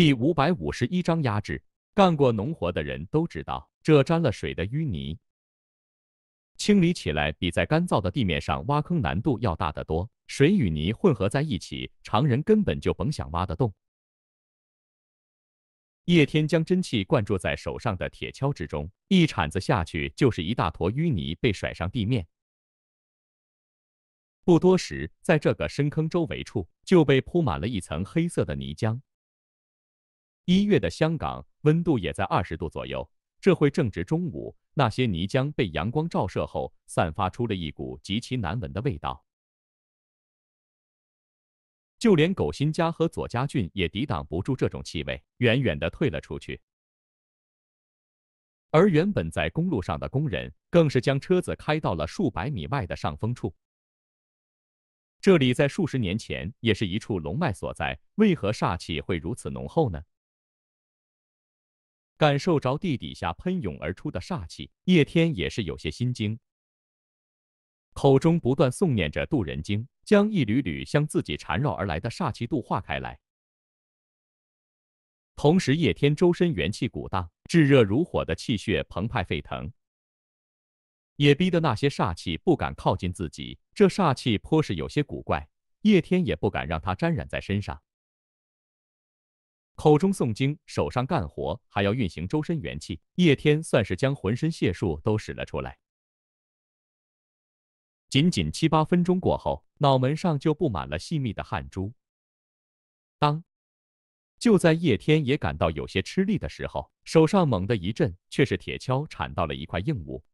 第五百五十一章压制。干过农活的人都知道，这沾了水的淤泥，清理起来比在干燥的地面上挖坑难度要大得多。水与泥混合在一起，常人根本就甭想挖得动。叶天将真气灌注在手上的铁锹之中，一铲子下去，就是一大坨淤泥被甩上地面。不多时，在这个深坑周围处就被铺满了一层黑色的泥浆。一月的香港温度也在二十度左右，这会正值中午，那些泥浆被阳光照射后，散发出了一股极其难闻的味道。就连狗新家和左家俊也抵挡不住这种气味，远远的退了出去。而原本在公路上的工人，更是将车子开到了数百米外的上风处。这里在数十年前也是一处龙脉所在，为何煞气会如此浓厚呢？感受着地底下喷涌而出的煞气，叶天也是有些心惊，口中不断诵念着《渡人经》，将一缕缕向自己缠绕而来的煞气度化开来。同时，叶天周身元气鼓荡，炙热如火的气血澎湃沸腾，也逼得那些煞气不敢靠近自己。这煞气颇是有些古怪，叶天也不敢让它沾染在身上。口中诵经，手上干活，还要运行周身元气，叶天算是将浑身解数都使了出来。仅仅七八分钟过后，脑门上就布满了细密的汗珠。当，就在叶天也感到有些吃力的时候，手上猛地一震，却是铁锹铲到了一块硬物，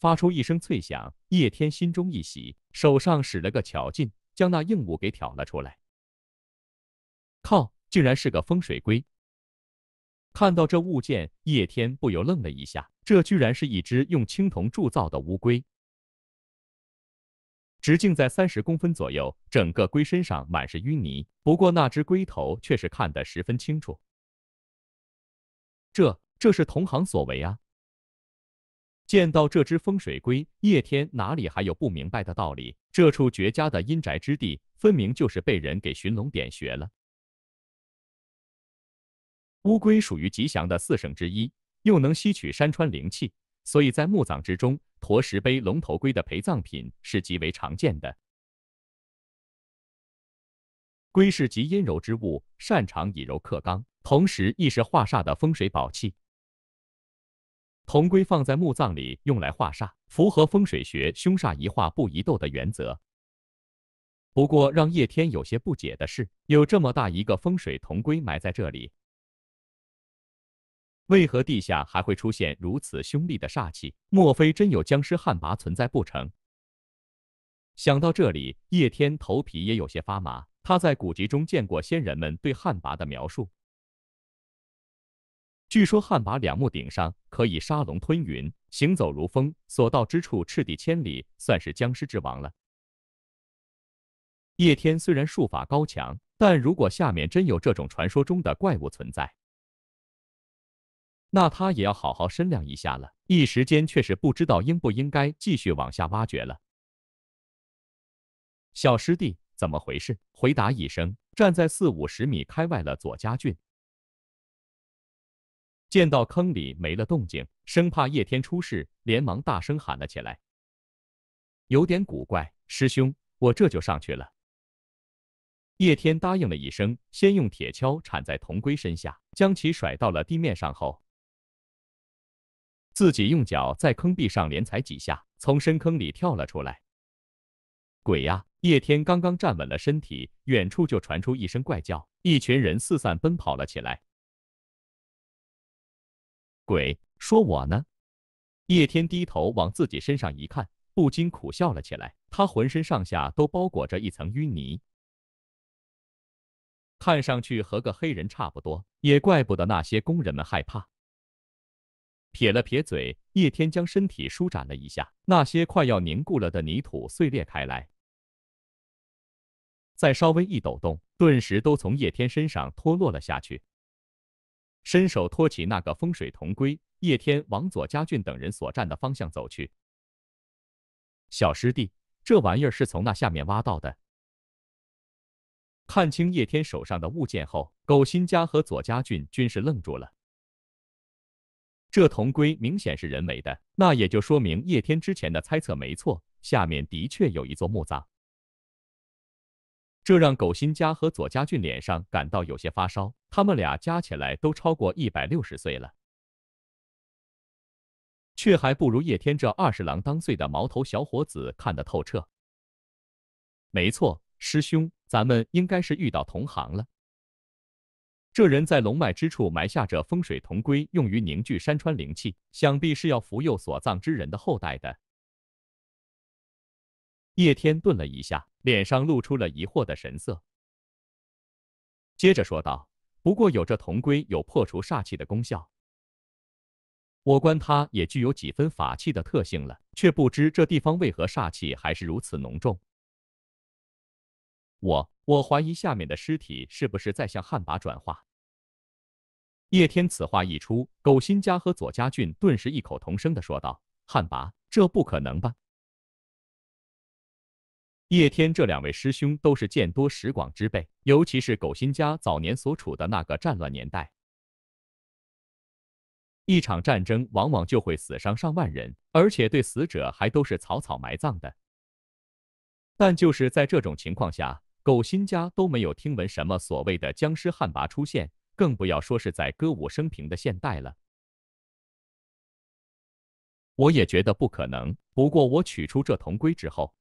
发出一声脆响。叶天心中一喜，手上使了个巧劲，将那硬物给挑了出来。靠！竟然是个风水龟！看到这物件，叶天不由愣了一下。这居然是一只用青铜铸造的乌龟，直径在三十公分左右，整个龟身上满是淤泥。不过那只龟头却是看得十分清楚。这……这是同行所为啊！见到这只风水龟，叶天哪里还有不明白的道理？这处绝佳的阴宅之地，分明就是被人给寻龙点穴了。乌龟属于吉祥的四圣之一，又能吸取山川灵气，所以在墓葬之中，驮石碑、龙头龟的陪葬品是极为常见的。龟是极阴柔之物，擅长以柔克刚，同时亦是化煞的风水宝器。铜龟放在墓葬里用来化煞，符合风水学“凶煞一化不一斗”的原则。不过，让叶天有些不解的是，有这么大一个风水铜龟埋在这里。为何地下还会出现如此凶厉的煞气？莫非真有僵尸旱魃存在不成？想到这里，叶天头皮也有些发麻。他在古籍中见过仙人们对旱魃的描述，据说旱魃两目顶上可以杀龙吞云，行走如风，所到之处赤地千里，算是僵尸之王了。叶天虽然术法高强，但如果下面真有这种传说中的怪物存在，那他也要好好掂量一下了。一时间却是不知道应不应该继续往下挖掘了。小师弟，怎么回事？回答一声。站在四五十米开外的左家俊见到坑里没了动静，生怕叶天出事，连忙大声喊了起来。有点古怪，师兄，我这就上去了。叶天答应了一声，先用铁锹铲在铜龟身下，将其甩到了地面上后。自己用脚在坑壁上连踩几下，从深坑里跳了出来。鬼呀！叶天刚刚站稳了身体，远处就传出一声怪叫，一群人四散奔跑了起来。鬼说我呢！叶天低头往自己身上一看，不禁苦笑了起来。他浑身上下都包裹着一层淤泥，看上去和个黑人差不多，也怪不得那些工人们害怕。撇了撇嘴，叶天将身体舒展了一下，那些快要凝固了的泥土碎裂开来，再稍微一抖动，顿时都从叶天身上脱落了下去。伸手托起那个风水铜龟，叶天往左家俊等人所站的方向走去。小师弟，这玩意儿是从那下面挖到的。看清叶天手上的物件后，狗新家和左家俊均是愣住了。这铜龟明显是人为的，那也就说明叶天之前的猜测没错，下面的确有一座墓葬。这让狗新家和左家俊脸上感到有些发烧，他们俩加起来都超过一百六十岁了，却还不如叶天这二十郎当岁的毛头小伙子看得透彻。没错，师兄，咱们应该是遇到同行了。这人在龙脉之处埋下着风水铜龟，用于凝聚山川灵气，想必是要福佑所葬之人的后代的。叶天顿了一下，脸上露出了疑惑的神色，接着说道：“不过有这铜龟有破除煞气的功效，我观它也具有几分法器的特性了，却不知这地方为何煞气还是如此浓重。我我怀疑下面的尸体是不是在向旱魃转化。”叶天此话一出，狗新家和左家俊顿时异口同声的说道：“旱魃，这不可能吧？”叶天这两位师兄都是见多识广之辈，尤其是狗新家早年所处的那个战乱年代，一场战争往往就会死伤上万人，而且对死者还都是草草埋葬的。但就是在这种情况下，狗新家都没有听闻什么所谓的僵尸旱魃出现。更不要说是在歌舞升平的现代了。我也觉得不可能。不过我取出这铜龟之后，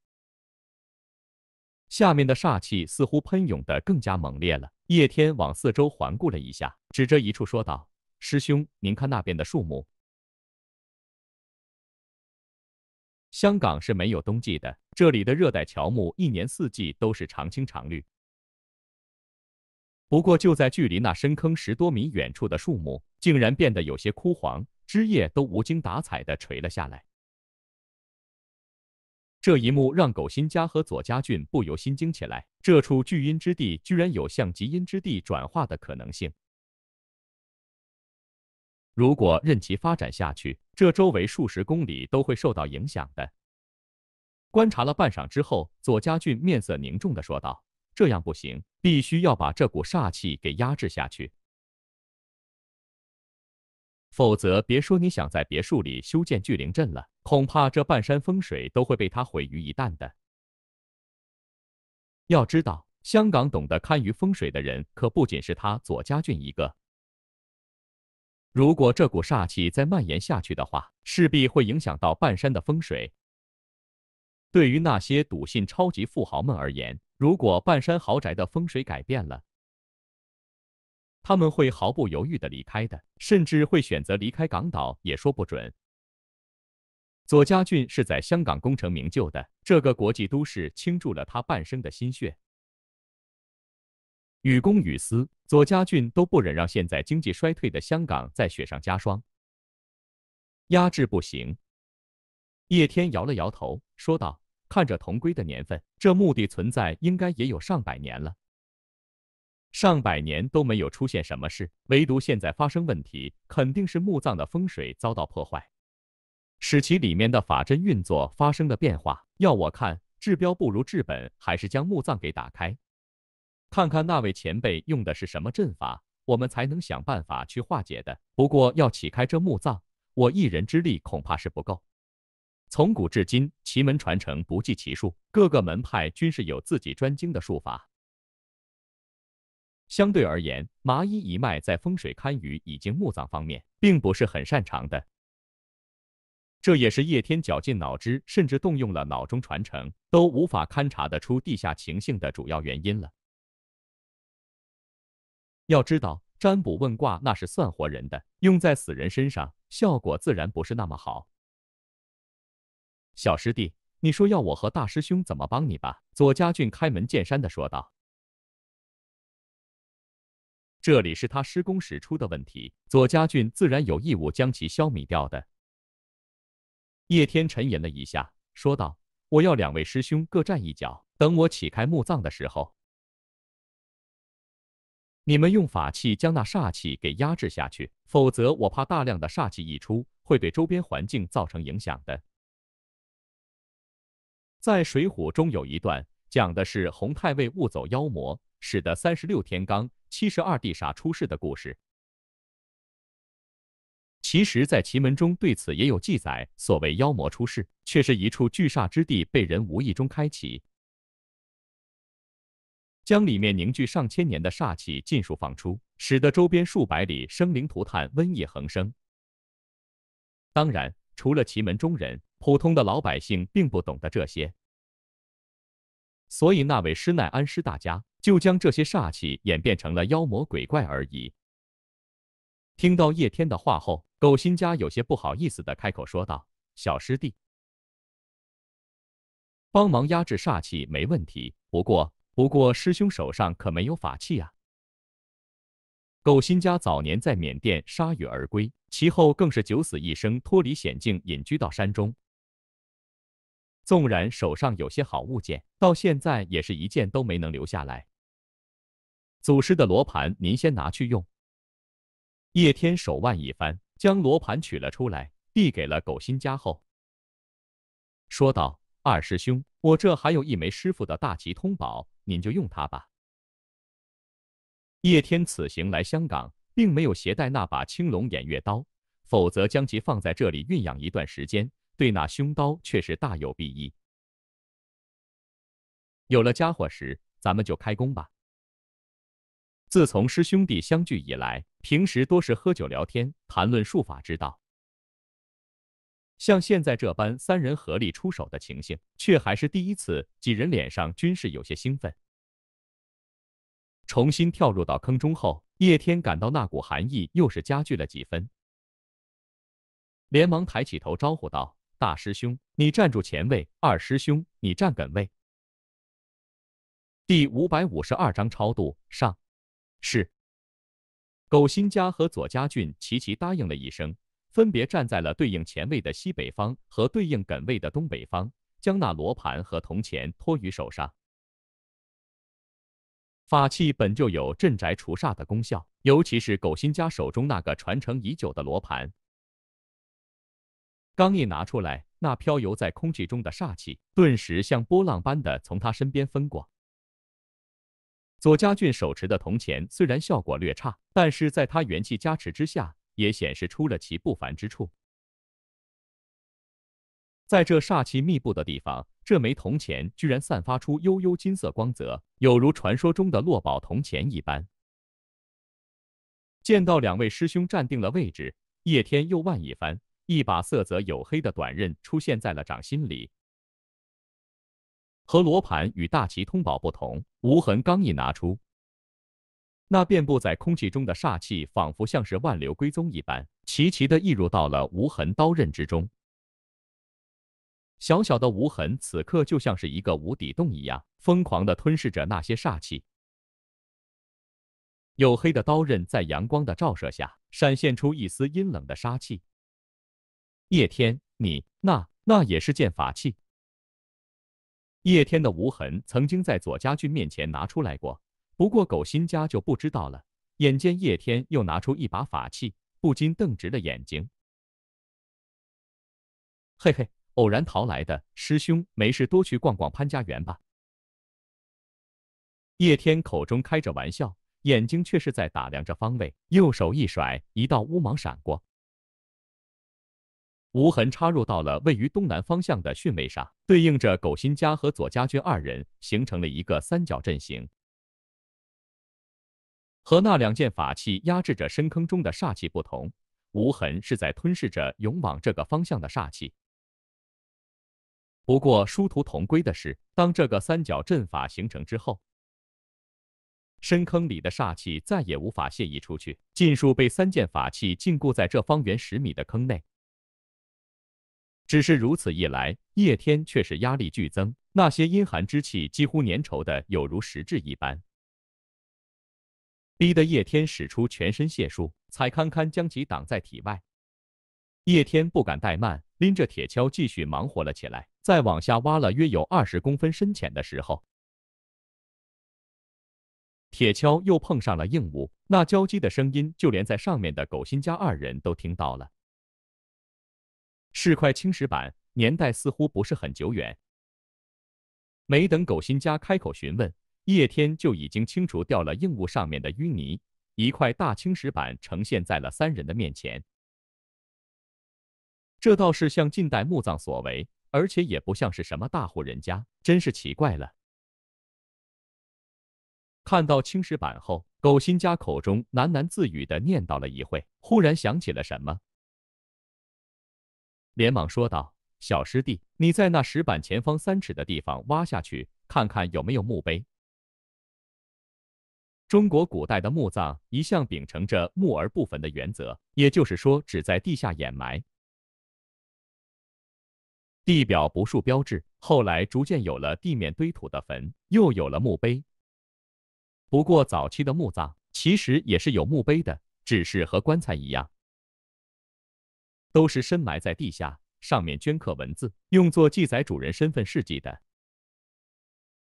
下面的煞气似乎喷涌的更加猛烈了。叶天往四周环顾了一下，指着一处说道：“师兄，您看那边的树木。香港是没有冬季的，这里的热带乔木一年四季都是常青常绿。”不过，就在距离那深坑十多米远处的树木，竟然变得有些枯黄，枝叶都无精打采的垂了下来。这一幕让狗新家和左家俊不由心惊起来。这处聚阴之地，居然有向极阴之地转化的可能性。如果任其发展下去，这周围数十公里都会受到影响的。观察了半晌之后，左家俊面色凝重的说道。这样不行，必须要把这股煞气给压制下去，否则别说你想在别墅里修建聚灵阵了，恐怕这半山风水都会被它毁于一旦的。要知道，香港懂得堪舆风水的人可不仅是他左家俊一个。如果这股煞气再蔓延下去的话，势必会影响到半山的风水。对于那些笃信超级富豪们而言，如果半山豪宅的风水改变了，他们会毫不犹豫地离开的，甚至会选择离开港岛也说不准。左家俊是在香港功成名就的，这个国际都市倾注了他半生的心血。与公与私，左家俊都不忍让现在经济衰退的香港再雪上加霜，压制不行。叶天摇了摇头，说道。看着同归的年份，这墓地存在应该也有上百年了，上百年都没有出现什么事，唯独现在发生问题，肯定是墓葬的风水遭到破坏，使其里面的法阵运作发生了变化。要我看，治标不如治本，还是将墓葬给打开，看看那位前辈用的是什么阵法，我们才能想办法去化解的。不过要启开这墓葬，我一人之力恐怕是不够。从古至今，奇门传承不计其数，各个门派均是有自己专精的术法。相对而言，麻衣一脉在风水堪舆以及墓葬方面，并不是很擅长的。这也是叶天绞尽脑汁，甚至动用了脑中传承，都无法勘察得出地下情形的主要原因了。要知道，占卜问卦那是算活人的，用在死人身上，效果自然不是那么好。小师弟，你说要我和大师兄怎么帮你吧？左家俊开门见山的说道。这里是他施工时出的问题，左家俊自然有义务将其消弭掉的。叶天沉吟了一下，说道：“我要两位师兄各站一角，等我启开墓葬的时候，你们用法器将那煞气给压制下去，否则我怕大量的煞气溢出，会对周边环境造成影响的。”在《水浒》中有一段讲的是洪太尉误走妖魔，使得三十六天罡、七十二地煞出世的故事。其实，在奇门中对此也有记载。所谓妖魔出世，却是一处巨煞之地被人无意中开启，将里面凝聚上千年的煞气尽数放出，使得周边数百里生灵涂炭、瘟疫横生。当然，除了奇门中人，普通的老百姓并不懂得这些。所以，那位施耐庵师大家就将这些煞气演变成了妖魔鬼怪而已。听到叶天的话后，狗新家有些不好意思的开口说道：“小师弟，帮忙压制煞气没问题，不过，不过师兄手上可没有法器啊。”苟新家早年在缅甸铩羽而归，其后更是九死一生脱离险境，隐居到山中。纵然手上有些好物件，到现在也是一件都没能留下来。祖师的罗盘，您先拿去用。叶天手腕一翻，将罗盘取了出来，递给了苟心家后，说道：“二师兄，我这还有一枚师傅的大吉通宝，您就用它吧。”叶天此行来香港，并没有携带那把青龙偃月刀，否则将其放在这里酝养一段时间。对那凶刀却是大有裨益。有了家伙时，咱们就开工吧。自从师兄弟相聚以来，平时多是喝酒聊天，谈论术法之道。像现在这般三人合力出手的情形，却还是第一次。几人脸上均是有些兴奋。重新跳入到坑中后，叶天感到那股寒意又是加剧了几分，连忙抬起头招呼道。大师兄，你站住前位；二师兄，你站艮位。第五百五十二章超度上。是。狗新家和左家俊齐齐答应了一声，分别站在了对应前位的西北方和对应艮位的东北方，将那罗盘和铜钱托于手上。法器本就有镇宅除煞的功效，尤其是狗新家手中那个传承已久的罗盘。刚一拿出来，那飘游在空气中的煞气顿时像波浪般的从他身边分过。左家俊手持的铜钱虽然效果略差，但是在他元气加持之下，也显示出了其不凡之处。在这煞气密布的地方，这枚铜钱居然散发出幽幽金色光泽，有如传说中的落宝铜钱一般。见到两位师兄站定了位置，叶天又问一番。一把色泽黝黑的短刃出现在了掌心里，和罗盘与大旗通宝不同，无痕刚一拿出，那遍布在空气中的煞气仿佛像是万流归宗一般，齐齐的溢入到了无痕刀刃之中。小小的无痕此刻就像是一个无底洞一样，疯狂的吞噬着那些煞气。黝黑的刀刃在阳光的照射下，闪现出一丝阴冷的杀气。叶天，你那那也是件法器。叶天的无痕曾经在左家俊面前拿出来过，不过狗新家就不知道了。眼见叶天又拿出一把法器，不禁瞪直了眼睛。嘿嘿，偶然淘来的，师兄没事多去逛逛潘家园吧。叶天口中开着玩笑，眼睛却是在打量着方位，右手一甩，一道乌芒闪过。无痕插入到了位于东南方向的巽位上，对应着苟新家和左家军二人，形成了一个三角阵型。和那两件法器压制着深坑中的煞气不同，无痕是在吞噬着涌往这个方向的煞气。不过，殊途同归的是，当这个三角阵法形成之后，深坑里的煞气再也无法泄溢出去，尽数被三件法器禁锢在这方圆十米的坑内。只是如此一来，叶天却是压力剧增。那些阴寒之气几乎粘稠的有如实质一般，逼得叶天使出全身解数，才堪堪将其挡在体外。叶天不敢怠慢，拎着铁锹继续忙活了起来。再往下挖了约有二十公分深浅的时候，铁锹又碰上了硬物，那焦击的声音就连在上面的苟心家二人都听到了。是块青石板，年代似乎不是很久远。没等狗新家开口询问，叶天就已经清除掉了硬物上面的淤泥，一块大青石板呈现在了三人的面前。这倒是像近代墓葬所为，而且也不像是什么大户人家，真是奇怪了。看到青石板后，狗新家口中喃喃自语的念叨了一会，忽然想起了什么。连忙说道：“小师弟，你在那石板前方三尺的地方挖下去，看看有没有墓碑。中国古代的墓葬一向秉承着‘木而不坟’的原则，也就是说，只在地下掩埋，地表不树标志。后来逐渐有了地面堆土的坟，又有了墓碑。不过早期的墓葬其实也是有墓碑的，只是和棺材一样。”都是深埋在地下，上面镌刻文字，用作记载主人身份事迹的。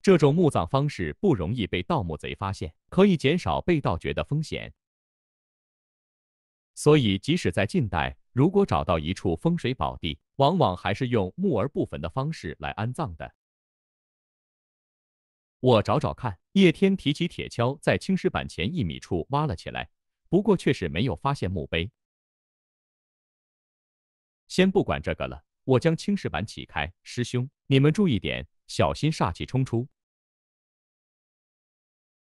这种墓葬方式不容易被盗墓贼发现，可以减少被盗掘的风险。所以，即使在近代，如果找到一处风水宝地，往往还是用木而不坟的方式来安葬的。我找找看。叶天提起铁锹，在青石板前一米处挖了起来，不过却是没有发现墓碑。先不管这个了，我将青石板起开。师兄，你们注意点，小心煞气冲出。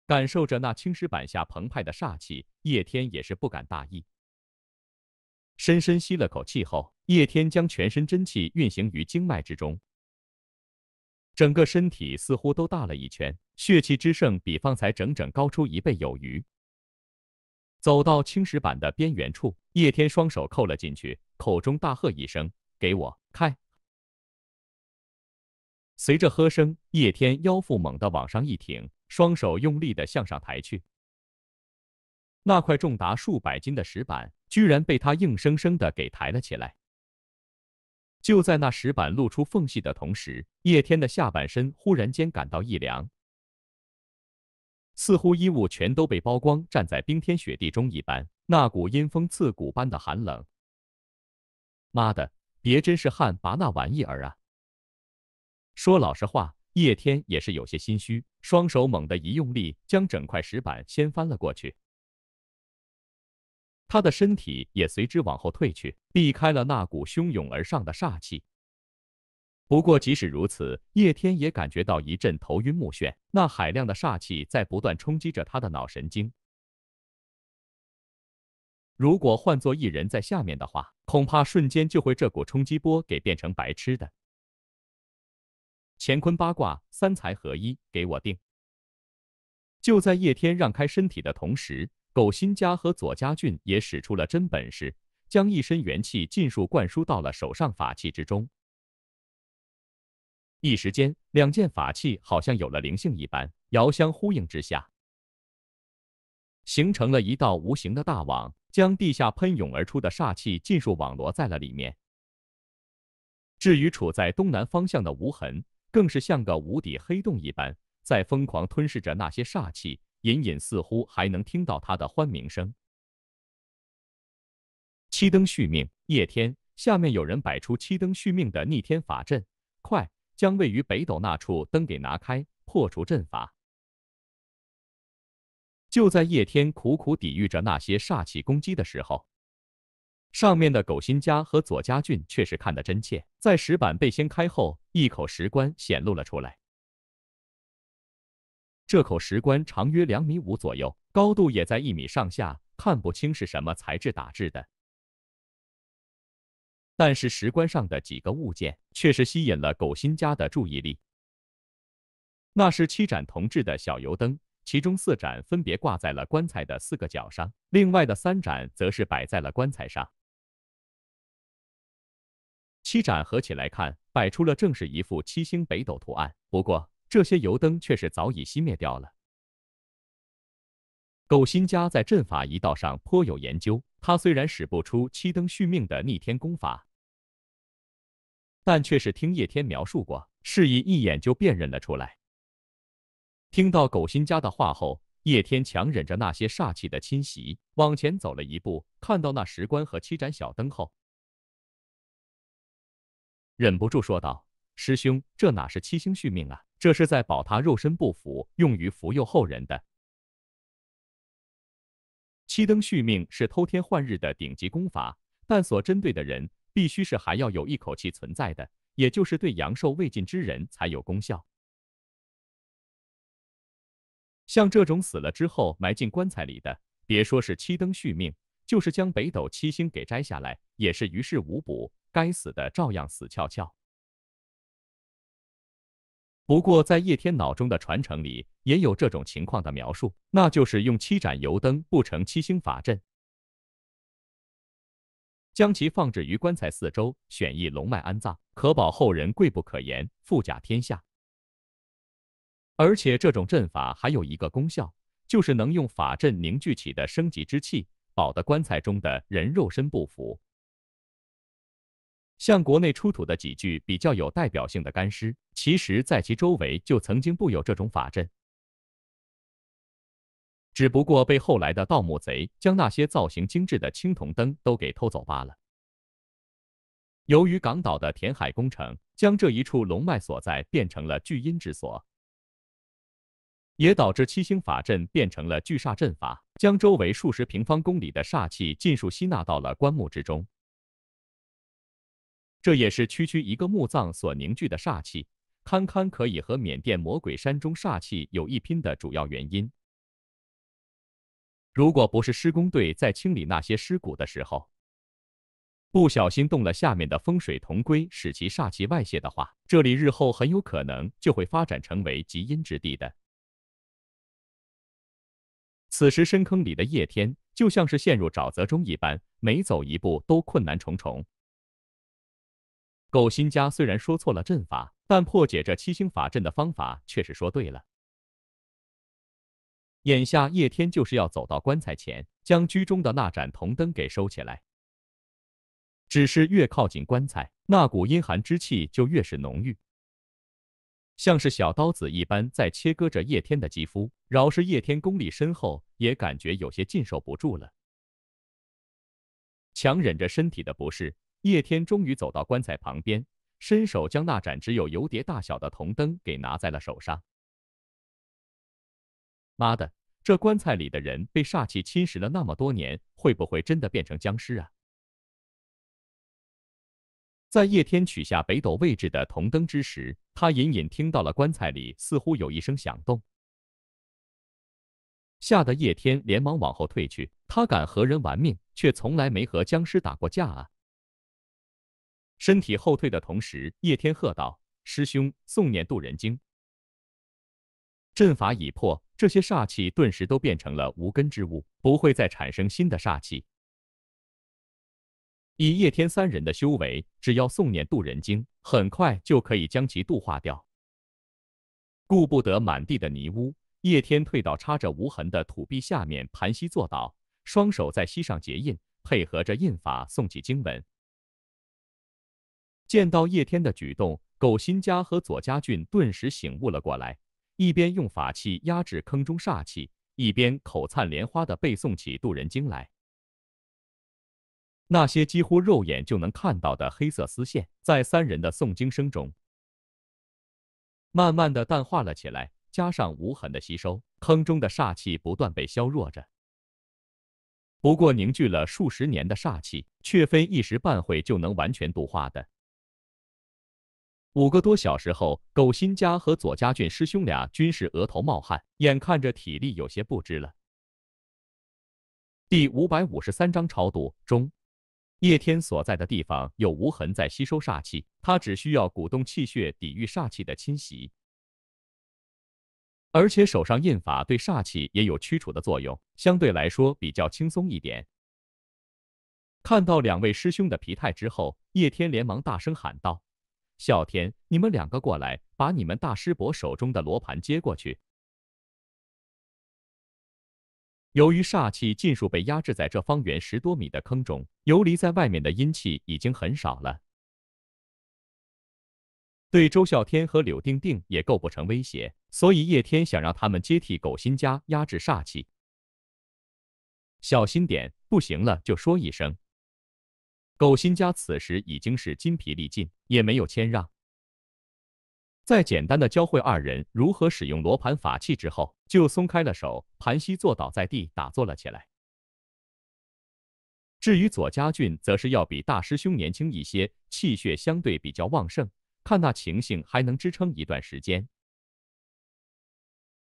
感受着那青石板下澎湃的煞气，叶天也是不敢大意。深深吸了口气后，叶天将全身真气运行于经脉之中，整个身体似乎都大了一圈，血气之盛比方才整整高出一倍有余。走到青石板的边缘处，叶天双手扣了进去，口中大喝一声：“给我开！”随着喝声，叶天腰腹猛地往上一挺，双手用力的向上抬去。那块重达数百斤的石板，居然被他硬生生的给抬了起来。就在那石板露出缝隙的同时，叶天的下半身忽然间感到一凉。似乎衣物全都被剥光，站在冰天雪地中一般。那股阴风刺骨般的寒冷。妈的，别真是汗拔那玩意儿啊！说老实话，叶天也是有些心虚，双手猛地一用力，将整块石板掀翻了过去。他的身体也随之往后退去，避开了那股汹涌而上的煞气。不过，即使如此，叶天也感觉到一阵头晕目眩。那海量的煞气在不断冲击着他的脑神经。如果换作一人在下面的话，恐怕瞬间就会这股冲击波给变成白痴的。乾坤八卦三才合一，给我定！就在叶天让开身体的同时，狗新家和左家俊也使出了真本事，将一身元气尽数灌输到了手上法器之中。一时间，两件法器好像有了灵性一般，遥相呼应之下，形成了一道无形的大网，将地下喷涌而出的煞气尽数网罗在了里面。至于处在东南方向的无痕，更是像个无底黑洞一般，在疯狂吞噬着那些煞气，隐隐似乎还能听到它的欢鸣声。七灯续命，夜天，下面有人摆出七灯续命的逆天法阵，快！将位于北斗那处灯给拿开，破除阵法。就在叶天苦苦抵御着那些煞气攻击的时候，上面的狗心家和左家俊却是看得真切。在石板被掀开后，一口石棺显露了出来。这口石棺长约两米五左右，高度也在一米上下，看不清是什么材质打制的。但是石棺上的几个物件却是吸引了狗新家的注意力。那是七盏铜制的小油灯，其中四盏分别挂在了棺材的四个角上，另外的三盏则是摆在了棺材上。七盏合起来看，摆出了正是一副七星北斗图案。不过，这些油灯却是早已熄灭掉了。狗新家在阵法一道上颇有研究。他虽然使不出七灯续命的逆天功法，但却是听叶天描述过，示意一眼就辨认了出来。听到苟心家的话后，叶天强忍着那些煞气的侵袭，往前走了一步，看到那石棺和七盏小灯后，忍不住说道：“师兄，这哪是七星续命啊？这是在保他肉身不腐，用于服佑后人的。”七灯续命是偷天换日的顶级功法，但所针对的人必须是还要有一口气存在的，也就是对阳寿未尽之人才有功效。像这种死了之后埋进棺材里的，别说是七灯续命，就是将北斗七星给摘下来，也是于事无补，该死的照样死翘翘。不过，在叶天脑中的传承里，也有这种情况的描述，那就是用七盏油灯布成七星法阵，将其放置于棺材四周，选一龙脉安葬，可保后人贵不可言，富甲天下。而且，这种阵法还有一个功效，就是能用法阵凝聚起的升级之气，保得棺材中的人肉身不腐。像国内出土的几具比较有代表性的干尸，其实在其周围就曾经布有这种法阵，只不过被后来的盗墓贼将那些造型精致的青铜灯都给偷走罢了。由于港岛的填海工程，将这一处龙脉所在变成了聚阴之所，也导致七星法阵变成了聚煞阵法，将周围数十平方公里的煞气尽数吸纳到了棺木之中。这也是区区一个墓葬所凝聚的煞气，堪堪可以和缅甸魔鬼山中煞气有一拼的主要原因。如果不是施工队在清理那些尸骨的时候，不小心动了下面的风水铜龟，使其煞气外泄的话，这里日后很有可能就会发展成为极阴之地的。此时深坑里的叶天就像是陷入沼泽中一般，每走一步都困难重重。苟心家虽然说错了阵法，但破解这七星法阵的方法却是说对了。眼下叶天就是要走到棺材前，将居中的那盏铜灯给收起来。只是越靠近棺材，那股阴寒之气就越是浓郁，像是小刀子一般在切割着叶天的肌肤。饶是叶天功力深厚，也感觉有些禁受不住了，强忍着身体的不适。叶天终于走到棺材旁边，伸手将那盏只有油碟大小的铜灯给拿在了手上。妈的，这棺材里的人被煞气侵蚀了那么多年，会不会真的变成僵尸啊？在叶天取下北斗位置的铜灯之时，他隐隐听到了棺材里似乎有一声响动，吓得叶天连忙往后退去。他敢和人玩命，却从来没和僵尸打过架啊！身体后退的同时，叶天喝道：“师兄，诵念渡人经，阵法已破，这些煞气顿时都变成了无根之物，不会再产生新的煞气。以叶天三人的修为，只要诵念渡人经，很快就可以将其渡化掉。”顾不得满地的泥污，叶天退到插着无痕的土壁下面盘膝坐倒，双手在膝上结印，配合着印法诵起经文。见到叶天的举动，狗新家和左家俊顿时醒悟了过来，一边用法器压制坑中煞气，一边口灿莲花的背诵起《渡人经》来。那些几乎肉眼就能看到的黑色丝线，在三人的诵经声中，慢慢的淡化了起来，加上无痕的吸收，坑中的煞气不断被削弱着。不过，凝聚了数十年的煞气，却非一时半会就能完全度化的。五个多小时后，苟新家和左家俊师兄俩均是额头冒汗，眼看着体力有些不支了。第五百五十三章超度中，叶天所在的地方有无痕在吸收煞气，他只需要鼓动气血抵御煞气的侵袭，而且手上印法对煞气也有驱除的作用，相对来说比较轻松一点。看到两位师兄的疲态之后，叶天连忙大声喊道。啸天，你们两个过来，把你们大师伯手中的罗盘接过去。由于煞气尽数被压制在这方圆十多米的坑中，游离在外面的阴气已经很少了，对周啸天和柳定定也构不成威胁，所以叶天想让他们接替狗新家压制煞气。小心点，不行了就说一声。苟新家此时已经是筋疲力尽，也没有谦让，在简单的教会二人如何使用罗盘法器之后，就松开了手，盘膝坐倒在地打坐了起来。至于左家俊，则是要比大师兄年轻一些，气血相对比较旺盛，看那情形还能支撑一段时间。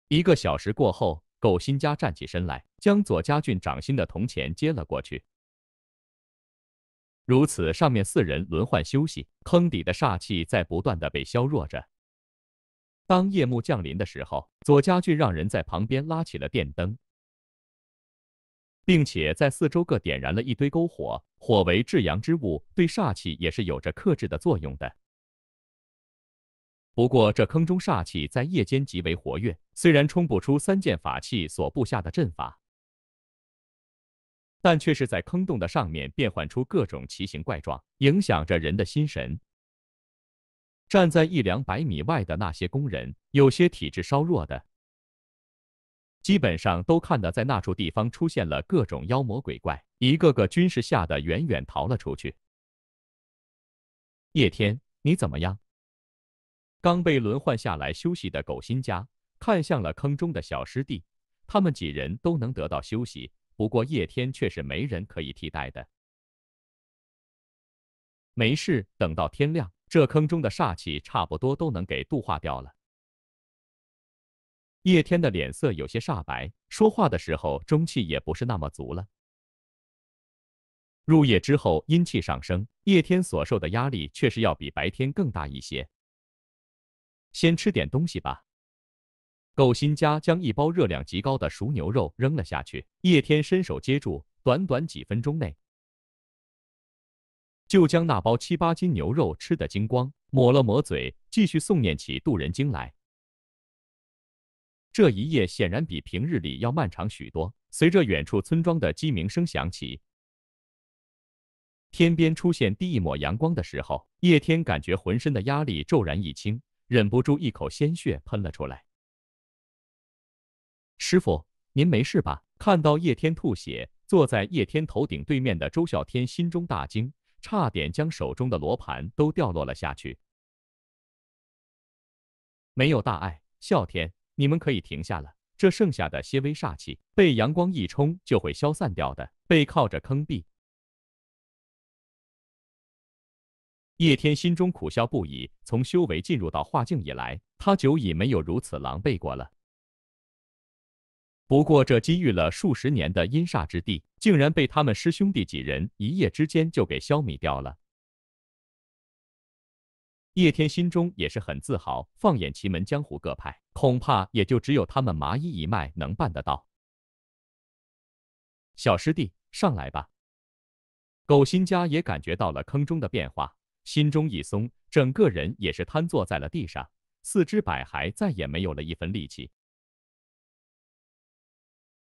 一个小时过后，苟心家站起身来，将左家俊掌心的铜钱接了过去。如此，上面四人轮换休息，坑底的煞气在不断的被削弱着。当夜幕降临的时候，左家俊让人在旁边拉起了电灯，并且在四周各点燃了一堆篝火。火为至阳之物，对煞气也是有着克制的作用的。不过，这坑中煞气在夜间极为活跃，虽然冲不出三件法器所布下的阵法。但却是在坑洞的上面变换出各种奇形怪状，影响着人的心神。站在一两百米外的那些工人，有些体质稍弱的，基本上都看得在那处地方出现了各种妖魔鬼怪，一个个均是吓得远远逃了出去。叶天，你怎么样？刚被轮换下来休息的狗新家看向了坑中的小师弟，他们几人都能得到休息。不过叶天却是没人可以替代的。没事，等到天亮，这坑中的煞气差不多都能给度化掉了。叶天的脸色有些煞白，说话的时候中气也不是那么足了。入夜之后阴气上升，叶天所受的压力确实要比白天更大一些。先吃点东西吧。狗心家将一包热量极高的熟牛肉扔了下去，叶天伸手接住，短短几分钟内就将那包七八斤牛肉吃得精光，抹了抹嘴，继续诵念起渡人经来。这一夜显然比平日里要漫长许多。随着远处村庄的鸡鸣声响起，天边出现第一抹阳光的时候，叶天感觉浑身的压力骤然一轻，忍不住一口鲜血喷了出来。师傅，您没事吧？看到叶天吐血，坐在叶天头顶对面的周啸天心中大惊，差点将手中的罗盘都掉落了下去。没有大碍，啸天，你们可以停下了。这剩下的些微煞气，被阳光一冲就会消散掉的。背靠着坑壁，叶天心中苦笑不已。从修为进入到化境以来，他久已没有如此狼狈过了。不过，这积郁了数十年的阴煞之地，竟然被他们师兄弟几人一夜之间就给消灭掉了。叶天心中也是很自豪，放眼奇门江湖各派，恐怕也就只有他们麻衣一脉能办得到。小师弟，上来吧。狗新家也感觉到了坑中的变化，心中一松，整个人也是瘫坐在了地上，四肢百骸再也没有了一分力气。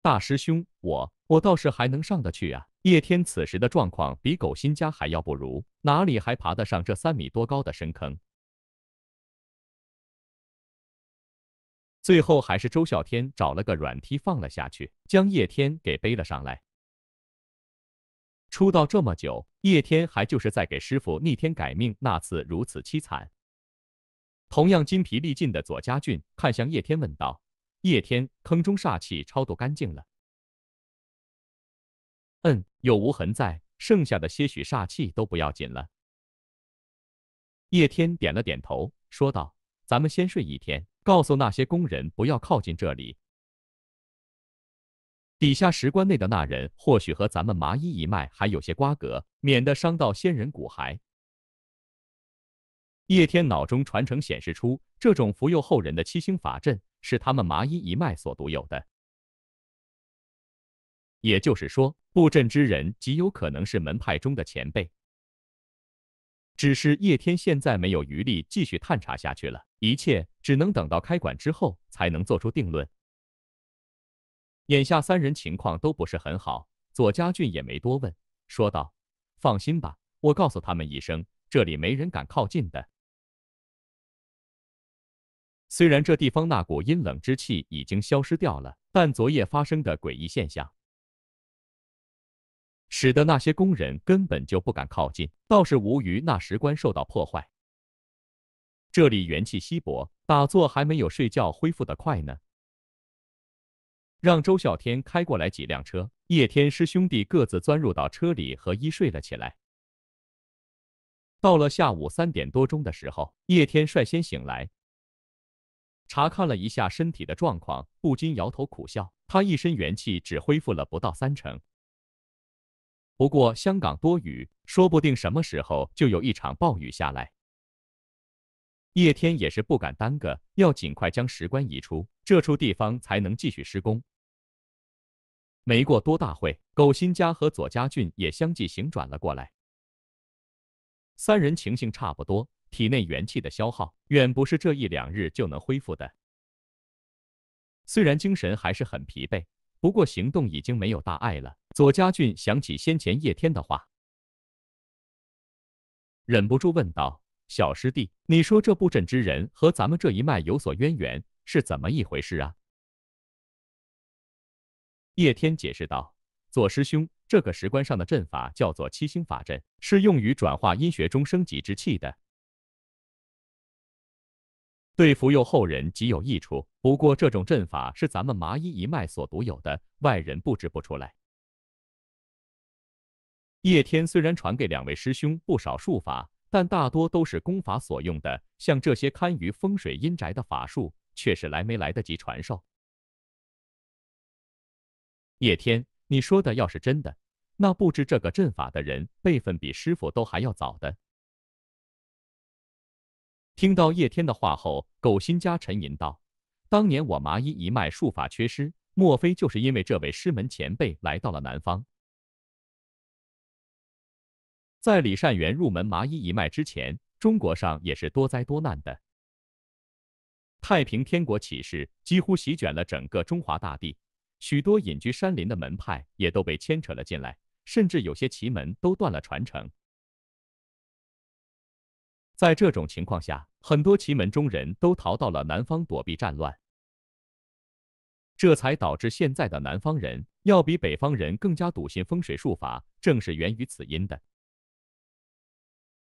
大师兄，我我倒是还能上得去啊。叶天此时的状况比狗心家还要不如，哪里还爬得上这三米多高的深坑？最后还是周啸天找了个软梯放了下去，将叶天给背了上来。出道这么久，叶天还就是在给师傅逆天改命那次如此凄惨。同样筋疲力尽的左家俊看向叶天问道。叶天，坑中煞气超度干净了。嗯，有无痕在，剩下的些许煞气都不要紧了。叶天点了点头，说道：“咱们先睡一天，告诉那些工人不要靠近这里。底下石棺内的那人或许和咱们麻衣一脉还有些瓜葛，免得伤到仙人骨骸。”叶天脑中传承显示出这种服佑后人的七星法阵。是他们麻衣一脉所独有的，也就是说，布阵之人极有可能是门派中的前辈。只是叶天现在没有余力继续探查下去了，一切只能等到开馆之后才能做出定论。眼下三人情况都不是很好，左家俊也没多问，说道：“放心吧，我告诉他们一声，这里没人敢靠近的。”虽然这地方那股阴冷之气已经消失掉了，但昨夜发生的诡异现象，使得那些工人根本就不敢靠近。倒是无虞那石棺受到破坏，这里元气稀薄，打坐还没有睡觉恢复的快呢。让周孝天开过来几辆车，叶天师兄弟各自钻入到车里合一睡了起来。到了下午三点多钟的时候，叶天率先醒来。查看了一下身体的状况，不禁摇头苦笑。他一身元气只恢复了不到三成。不过香港多雨，说不定什么时候就有一场暴雨下来。叶天也是不敢耽搁，要尽快将石棺移出这处地方，才能继续施工。没过多大会，苟新家和左家俊也相继行转了过来。三人情形差不多。体内元气的消耗远不是这一两日就能恢复的。虽然精神还是很疲惫，不过行动已经没有大碍了。左家俊想起先前叶天的话，忍不住问道：“小师弟，你说这布阵之人和咱们这一脉有所渊源，是怎么一回事啊？”叶天解释道：“左师兄，这个石棺上的阵法叫做七星法阵，是用于转化阴学中升级之气的。”对福佑后人极有益处，不过这种阵法是咱们麻衣一脉所独有的，外人布置不出来。叶天虽然传给两位师兄不少术法，但大多都是功法所用的，像这些堪于风水阴宅的法术，却是来没来得及传授。叶天，你说的要是真的，那布置这个阵法的人辈分比师傅都还要早的。听到叶天的话后，苟心家沉吟道：“当年我麻衣一脉术法缺失，莫非就是因为这位师门前辈来到了南方？”在李善元入门麻衣一脉之前，中国上也是多灾多难的。太平天国起事几乎席卷了整个中华大地，许多隐居山林的门派也都被牵扯了进来，甚至有些奇门都断了传承。在这种情况下，很多奇门中人都逃到了南方躲避战乱，这才导致现在的南方人要比北方人更加笃信风水术法，正是源于此因的。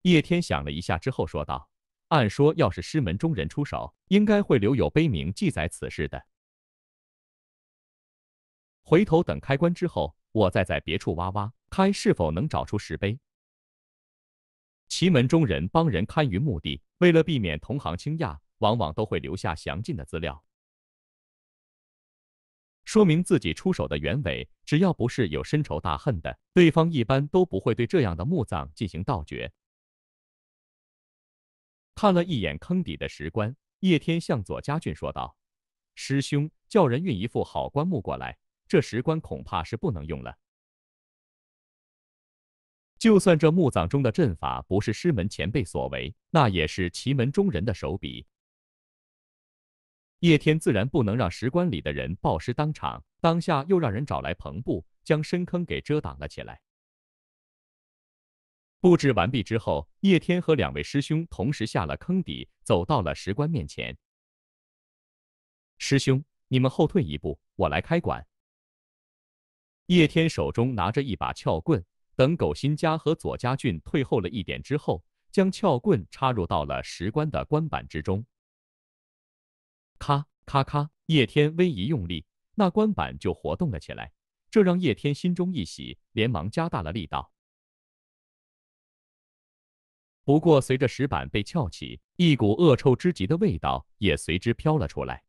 叶天想了一下之后说道：“按说，要是师门中人出手，应该会留有碑铭记载此事的。回头等开棺之后，我再在别处挖挖，看是否能找出石碑。”奇门中人帮人堪舆墓地，为了避免同行惊讶，往往都会留下详尽的资料，说明自己出手的原委。只要不是有深仇大恨的，对方一般都不会对这样的墓葬进行盗掘。看了一眼坑底的石棺，叶天向左家俊说道：“师兄，叫人运一副好棺木过来，这石棺恐怕是不能用了。”就算这墓葬中的阵法不是师门前辈所为，那也是奇门中人的手笔。叶天自然不能让石棺里的人暴尸当场，当下又让人找来篷布，将深坑给遮挡了起来。布置完毕之后，叶天和两位师兄同时下了坑底，走到了石棺面前。师兄，你们后退一步，我来开棺。叶天手中拿着一把撬棍。等狗新家和左家俊退后了一点之后，将撬棍插入到了石棺的棺板之中。咔咔咔！叶天微一用力，那棺板就活动了起来，这让叶天心中一喜，连忙加大了力道。不过，随着石板被撬起，一股恶臭之极的味道也随之飘了出来，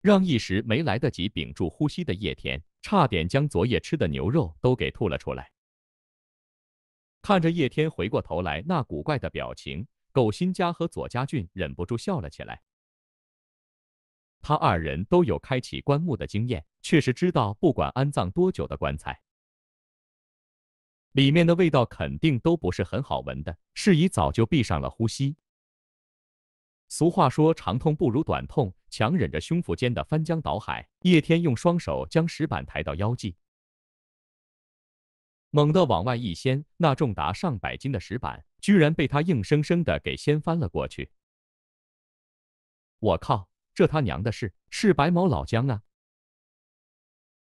让一时没来得及屏住呼吸的叶天。差点将昨夜吃的牛肉都给吐了出来。看着叶天回过头来那古怪的表情，狗新家和左家俊忍不住笑了起来。他二人都有开启棺木的经验，却是知道不管安葬多久的棺材，里面的味道肯定都不是很好闻的，是以早就闭上了呼吸。俗话说，长痛不如短痛。强忍着胸腹间的翻江倒海，叶天用双手将石板抬到腰际，猛地往外一掀，那重达上百斤的石板居然被他硬生生的给掀翻了过去。我靠，这他娘的是是白毛老姜啊！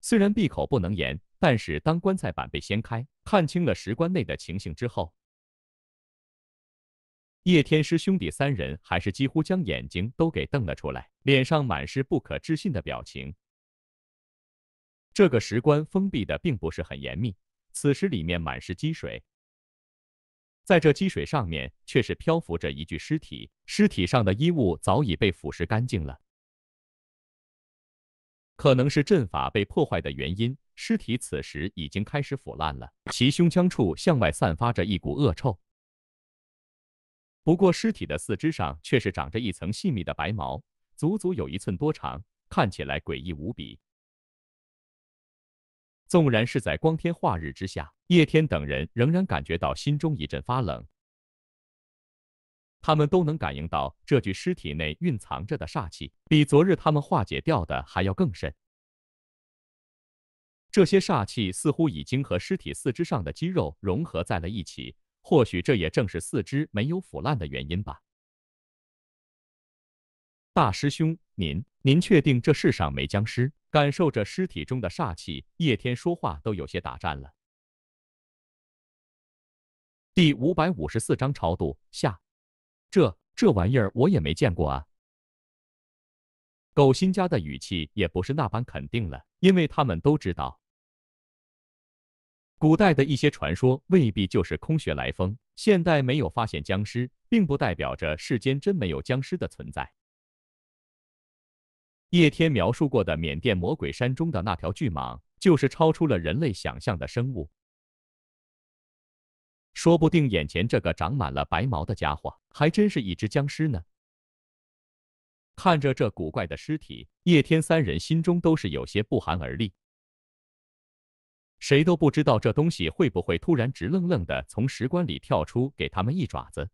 虽然闭口不能言，但是当棺材板被掀开，看清了石棺内的情形之后，叶天师兄弟三人还是几乎将眼睛都给瞪了出来，脸上满是不可置信的表情。这个石棺封闭的并不是很严密，此时里面满是积水，在这积水上面却是漂浮着一具尸体，尸体上的衣物早已被腐蚀干净了。可能是阵法被破坏的原因，尸体此时已经开始腐烂了，其胸腔处向外散发着一股恶臭。不过，尸体的四肢上却是长着一层细密的白毛，足足有一寸多长，看起来诡异无比。纵然是在光天化日之下，叶天等人仍然感觉到心中一阵发冷。他们都能感应到这具尸体内蕴藏着的煞气，比昨日他们化解掉的还要更甚。这些煞气似乎已经和尸体四肢上的肌肉融合在了一起。或许这也正是四肢没有腐烂的原因吧。大师兄，您您确定这世上没僵尸？感受着尸体中的煞气，叶天说话都有些打颤了。第五百五十四章超度下。这这玩意儿我也没见过啊。苟新家的语气也不是那般肯定了，因为他们都知道。古代的一些传说未必就是空穴来风，现代没有发现僵尸，并不代表着世间真没有僵尸的存在。叶天描述过的缅甸魔鬼山中的那条巨蟒，就是超出了人类想象的生物。说不定眼前这个长满了白毛的家伙，还真是一只僵尸呢。看着这古怪的尸体，叶天三人心中都是有些不寒而栗。谁都不知道这东西会不会突然直愣愣的从石棺里跳出，给他们一爪子。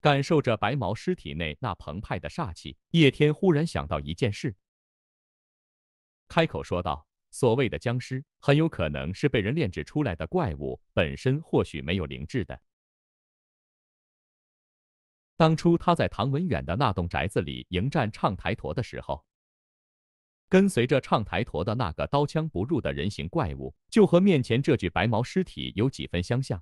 感受着白毛尸体内那澎湃的煞气，叶天忽然想到一件事，开口说道：“所谓的僵尸，很有可能是被人炼制出来的怪物，本身或许没有灵智的。当初他在唐文远的那栋宅子里迎战畅台陀的时候。”跟随着唱台陀的那个刀枪不入的人形怪物，就和面前这具白毛尸体有几分相像。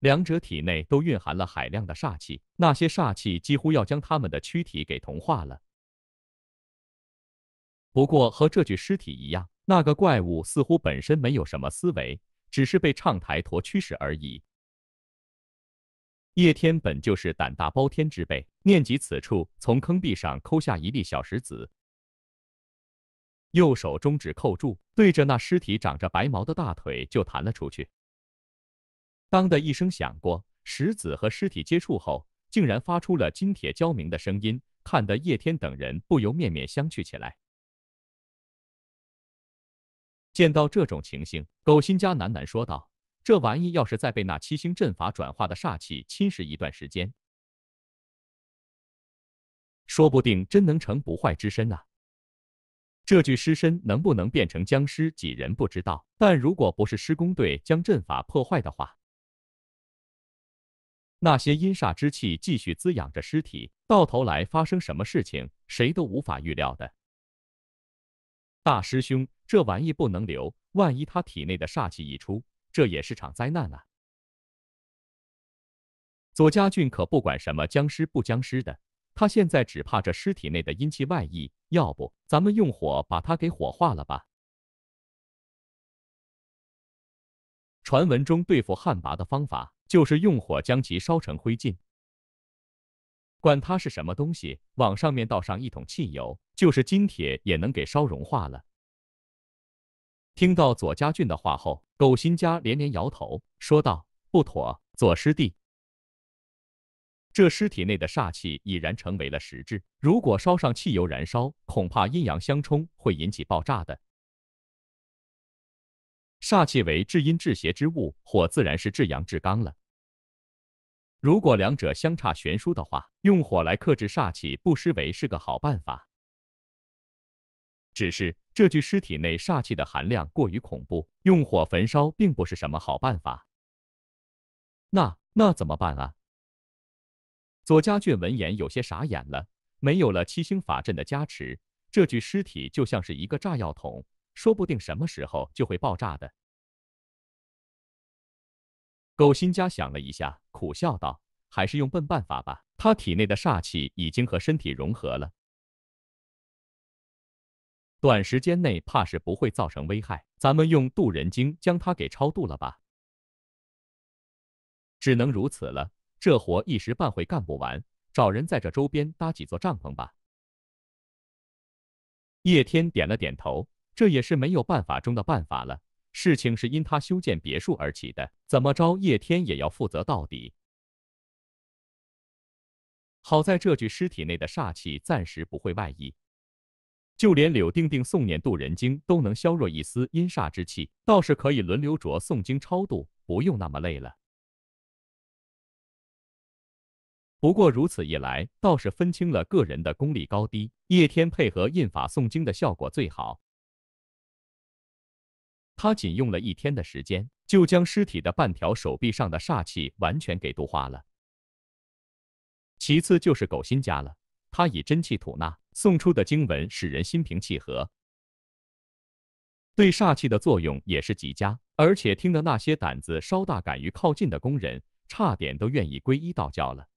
两者体内都蕴含了海量的煞气，那些煞气几乎要将他们的躯体给同化了。不过和这具尸体一样，那个怪物似乎本身没有什么思维，只是被唱台陀驱使而已。叶天本就是胆大包天之辈，念及此处，从坑壁上抠下一粒小石子，右手中指扣住，对着那尸体长着白毛的大腿就弹了出去。当的一声响过，石子和尸体接触后，竟然发出了金铁交鸣的声音，看得叶天等人不由面面相觑起来。见到这种情形，苟心家喃喃说道。这玩意要是再被那七星阵法转化的煞气侵蚀一段时间，说不定真能成不坏之身啊！这具尸身能不能变成僵尸，几人不知道。但如果不是施工队将阵法破坏的话，那些阴煞之气继续滋养着尸体，到头来发生什么事情，谁都无法预料的。大师兄，这玩意不能留，万一他体内的煞气一出……这也是场灾难啊！左家俊可不管什么僵尸不僵尸的，他现在只怕这尸体内的阴气外溢。要不，咱们用火把它给火化了吧？传闻中对付旱魃的方法，就是用火将其烧成灰烬。管它是什么东西，往上面倒上一桶汽油，就是金铁也能给烧融化了。听到左家俊的话后，狗新家连连摇头，说道：“不妥，左师弟，这尸体内的煞气已然成为了实质，如果烧上汽油燃烧，恐怕阴阳相冲会引起爆炸的。煞气为至阴至邪之物，火自然是至阳至刚了。如果两者相差悬殊的话，用火来克制煞气，不失为是个好办法。”只是这具尸体内煞气的含量过于恐怖，用火焚烧并不是什么好办法。那那怎么办啊？左家俊闻言有些傻眼了。没有了七星法阵的加持，这具尸体就像是一个炸药桶，说不定什么时候就会爆炸的。狗新家想了一下，苦笑道：“还是用笨办法吧。他体内的煞气已经和身体融合了。”短时间内怕是不会造成危害，咱们用渡人经将它给超度了吧？只能如此了，这活一时半会干不完，找人在这周边搭几座帐篷吧。叶天点了点头，这也是没有办法中的办法了。事情是因他修建别墅而起的，怎么着，叶天也要负责到底。好在这具尸体内的煞气暂时不会外溢。就连柳定定诵念渡人经都能削弱一丝阴煞之气，倒是可以轮流着诵经超度，不用那么累了。不过如此一来，倒是分清了个人的功力高低。叶天配合印法诵经的效果最好，他仅用了一天的时间，就将尸体的半条手臂上的煞气完全给度化了。其次就是狗心家了。他以真气吐纳送出的经文，使人心平气和，对煞气的作用也是极佳。而且听的那些胆子稍大、敢于靠近的工人，差点都愿意皈依道教了。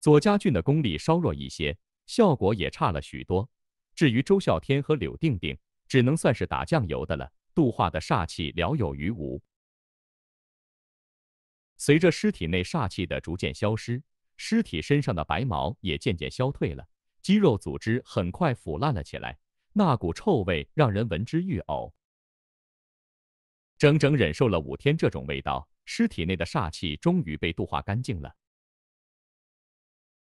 左家俊的功力稍弱一些，效果也差了许多。至于周孝天和柳定定，只能算是打酱油的了，度化的煞气寥有余无。随着尸体内煞气的逐渐消失。尸体身上的白毛也渐渐消退了，肌肉组织很快腐烂了起来，那股臭味让人闻之欲呕。整整忍受了五天这种味道，尸体内的煞气终于被度化干净了。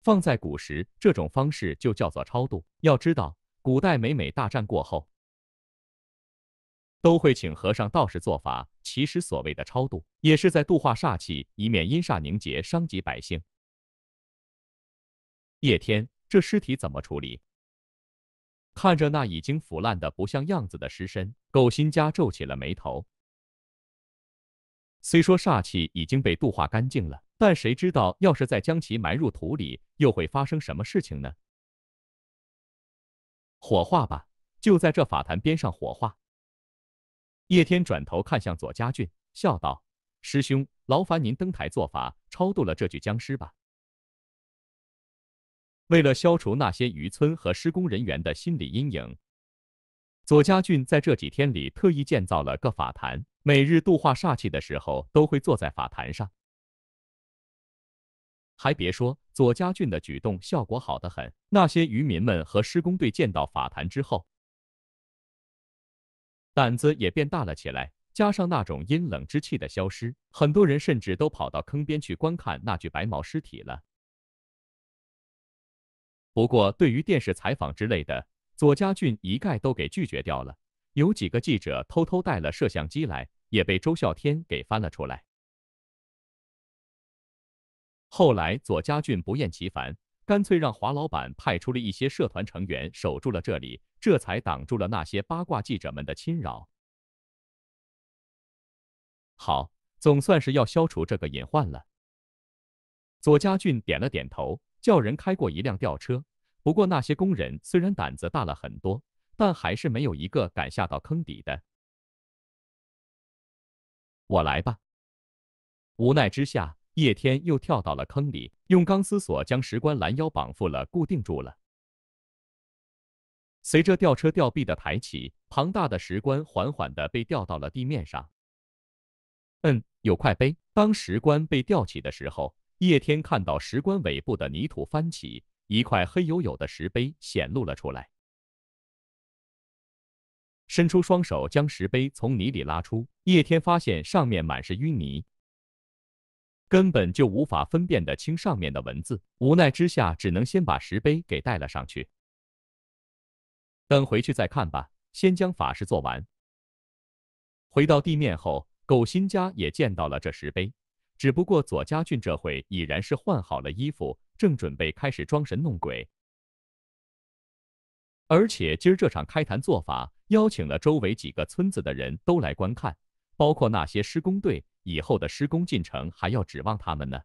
放在古时，这种方式就叫做超度。要知道，古代每每大战过后，都会请和尚、道士做法。其实，所谓的超度，也是在度化煞气，以免阴煞凝结伤及百姓。叶天，这尸体怎么处理？看着那已经腐烂的不像样子的尸身，苟新家皱起了眉头。虽说煞气已经被度化干净了，但谁知道要是再将其埋入土里，又会发生什么事情呢？火化吧，就在这法坛边上火化。叶天转头看向左家俊，笑道：“师兄，劳烦您登台做法，超度了这具僵尸吧。”为了消除那些渔村和施工人员的心理阴影，左家俊在这几天里特意建造了个法坛，每日度化煞气的时候都会坐在法坛上。还别说，左家俊的举动效果好得很。那些渔民们和施工队见到法坛之后，胆子也变大了起来。加上那种阴冷之气的消失，很多人甚至都跑到坑边去观看那具白毛尸体了。不过，对于电视采访之类的，左家俊一概都给拒绝掉了。有几个记者偷偷带了摄像机来，也被周孝天给翻了出来。后来，左家俊不厌其烦，干脆让华老板派出了一些社团成员守住了这里，这才挡住了那些八卦记者们的侵扰。好，总算是要消除这个隐患了。左家俊点了点头。叫人开过一辆吊车，不过那些工人虽然胆子大了很多，但还是没有一个敢下到坑底的。我来吧。无奈之下，叶天又跳到了坑里，用钢丝索将石棺拦腰绑缚了，固定住了。随着吊车吊臂的抬起，庞大的石棺缓缓的被吊到了地面上。嗯，有块碑。当石棺被吊起的时候。叶天看到石棺尾部的泥土翻起，一块黑黝黝的石碑显露了出来。伸出双手将石碑从泥里拉出，叶天发现上面满是淤泥，根本就无法分辨得清上面的文字。无奈之下，只能先把石碑给带了上去。等回去再看吧，先将法事做完。回到地面后，狗新家也见到了这石碑。只不过左家俊这回已然是换好了衣服，正准备开始装神弄鬼。而且今儿这场开坛做法，邀请了周围几个村子的人都来观看，包括那些施工队，以后的施工进程还要指望他们呢。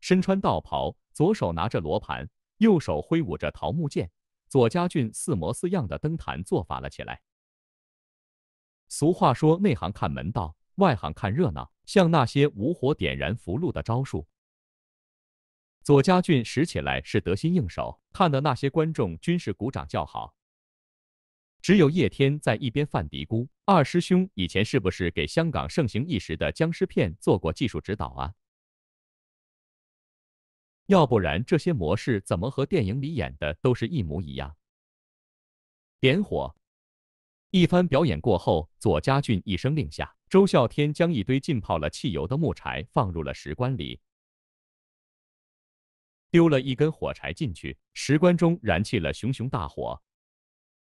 身穿道袍，左手拿着罗盘，右手挥舞着桃木剑，左家俊似模似样的登坛做法了起来。俗话说，内行看门道。外行看热闹，像那些无火点燃福禄的招数，左家俊使起来是得心应手，看的那些观众均是鼓掌叫好。只有叶天在一边犯嘀咕：“二师兄以前是不是给香港盛行一时的僵尸片做过技术指导啊？要不然这些模式怎么和电影里演的都是一模一样？”点火，一番表演过后，左家俊一声令下。周孝天将一堆浸泡了汽油的木柴放入了石棺里，丢了一根火柴进去，石棺中燃起了熊熊大火。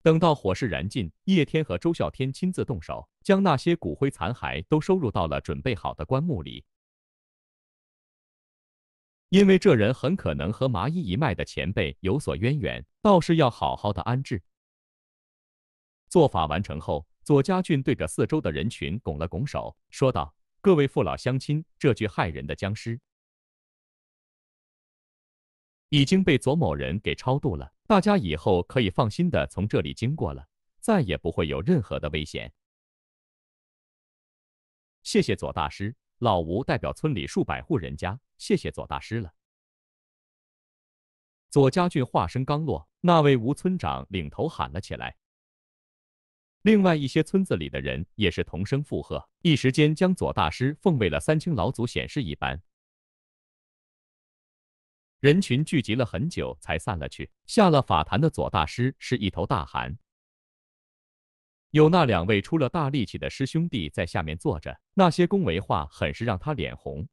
等到火势燃尽，叶天和周孝天亲自动手，将那些骨灰残骸都收入到了准备好的棺木里。因为这人很可能和麻衣一脉的前辈有所渊源，倒是要好好的安置。做法完成后。左家俊对着四周的人群拱了拱手，说道：“各位父老乡亲，这具害人的僵尸已经被左某人给超度了，大家以后可以放心的从这里经过了，再也不会有任何的危险。”谢谢左大师，老吴代表村里数百户人家，谢谢左大师了。左家俊话声刚落，那位吴村长领头喊了起来。另外一些村子里的人也是同声附和，一时间将左大师奉为了三清老祖显示一般。人群聚集了很久才散了去。下了法坛的左大师是一头大汗，有那两位出了大力气的师兄弟在下面坐着，那些恭维话很是让他脸红。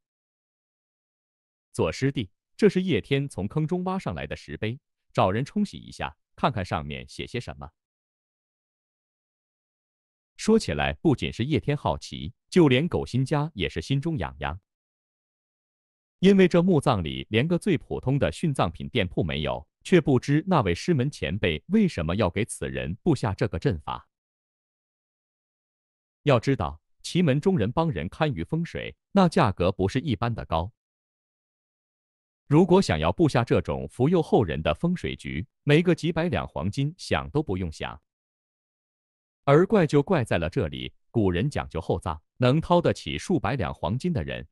左师弟，这是叶天从坑中挖上来的石碑，找人冲洗一下，看看上面写些什么。说起来，不仅是叶天好奇，就连苟新家也是心中痒痒，因为这墓葬里连个最普通的殉葬品店铺没有，却不知那位师门前辈为什么要给此人布下这个阵法。要知道，奇门中人帮人堪舆风水，那价格不是一般的高。如果想要布下这种福佑后人的风水局，没个几百两黄金，想都不用想。而怪就怪在了这里，古人讲究厚葬，能掏得起数百两黄金的人，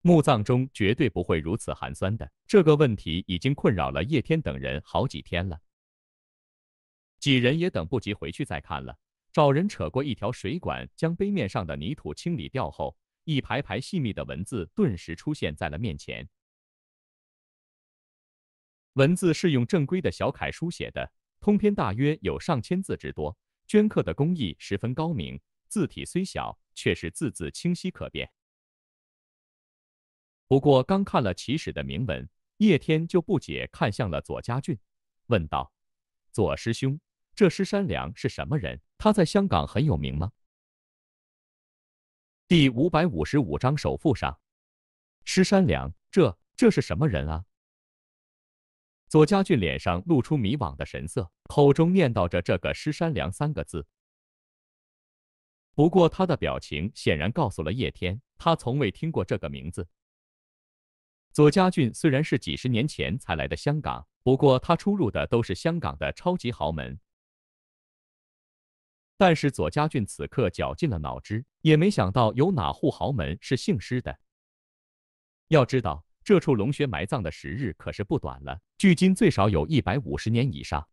墓葬中绝对不会如此寒酸的。这个问题已经困扰了叶天等人好几天了，几人也等不及回去再看了，找人扯过一条水管，将碑面上的泥土清理掉后，一排排细密的文字顿时出现在了面前。文字是用正规的小楷书写的。通篇大约有上千字之多，镌刻的工艺十分高明，字体虽小，却是字字清晰可辨。不过刚看了起始的铭文，叶天就不解看向了左家俊，问道：“左师兄，这施山良是什么人？他在香港很有名吗？”第五百五十五章首富上，施山良，这这是什么人啊？左家俊脸上露出迷惘的神色，口中念叨着“这个施山良”三个字。不过，他的表情显然告诉了叶天，他从未听过这个名字。左家俊虽然是几十年前才来的香港，不过他出入的都是香港的超级豪门。但是，左家俊此刻绞尽了脑汁，也没想到有哪户豪门是姓施的。要知道。这处龙穴埋葬的时日可是不短了，距今最少有一百五十年以上。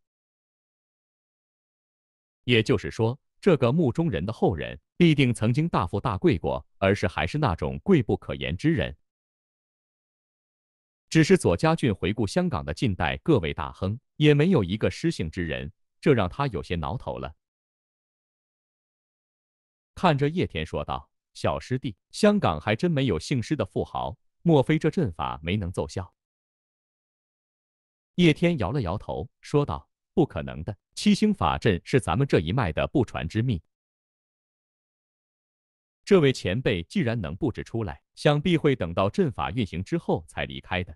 也就是说，这个墓中人的后人必定曾经大富大贵过，而是还是那种贵不可言之人。只是左家俊回顾香港的近代各位大亨，也没有一个失姓之人，这让他有些挠头了。看着叶天说道：“小师弟，香港还真没有姓施的富豪。”莫非这阵法没能奏效？叶天摇了摇头，说道：“不可能的，七星法阵是咱们这一脉的不传之秘。这位前辈既然能布置出来，想必会等到阵法运行之后才离开的。”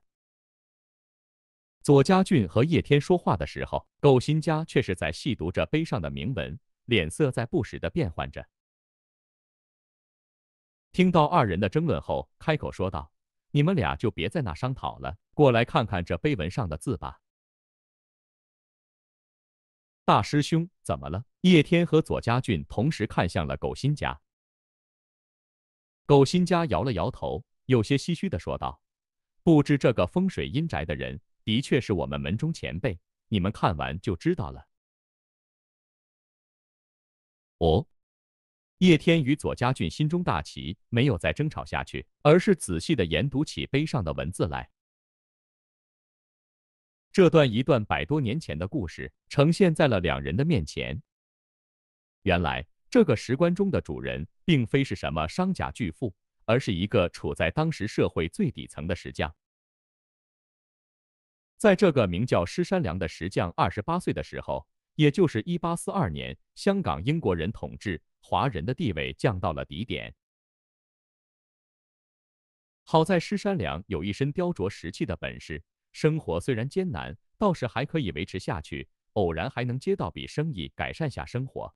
左家俊和叶天说话的时候，苟新家却是在细读着碑上的铭文，脸色在不时的变换着。听到二人的争论后，开口说道。你们俩就别在那商讨了，过来看看这碑文上的字吧。大师兄，怎么了？叶天和左家俊同时看向了苟新家。苟新家摇了摇头，有些唏嘘的说道：“不知这个风水阴宅的人，的确是我们门中前辈，你们看完就知道了。”哦。叶天与左家俊心中大旗没有再争吵下去，而是仔细的研读起碑上的文字来。这段一段百多年前的故事呈现在了两人的面前。原来，这个石棺中的主人，并非是什么商贾巨富，而是一个处在当时社会最底层的石匠。在这个名叫施山良的石匠二十八岁的时候，也就是一八四二年，香港英国人统治。华人的地位降到了底点。好在施山良有一身雕琢石器的本事，生活虽然艰难，倒是还可以维持下去。偶然还能接到笔生意，改善下生活。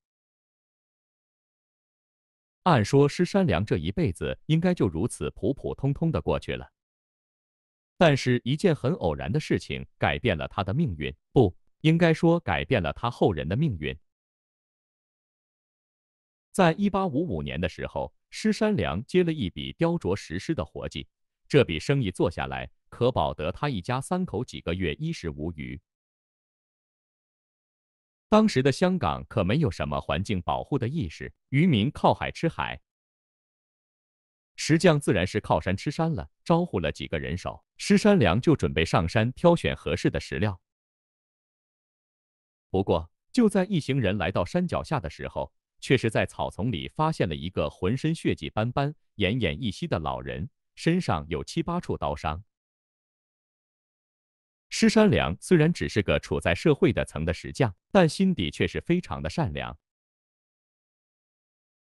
按说施山良这一辈子应该就如此普普通通的过去了，但是一件很偶然的事情改变了他的命运，不应该说改变了他后人的命运。在一八五五年的时候，施山良接了一笔雕琢石狮的活计。这笔生意做下来，可保得他一家三口几个月衣食无虞。当时的香港可没有什么环境保护的意识，渔民靠海吃海，石匠自然是靠山吃山了。招呼了几个人手，施山良就准备上山挑选合适的石料。不过，就在一行人来到山脚下的时候，却是在草丛里发现了一个浑身血迹斑斑、奄奄一息的老人，身上有七八处刀伤。施山良虽然只是个处在社会的层的石匠，但心底却是非常的善良。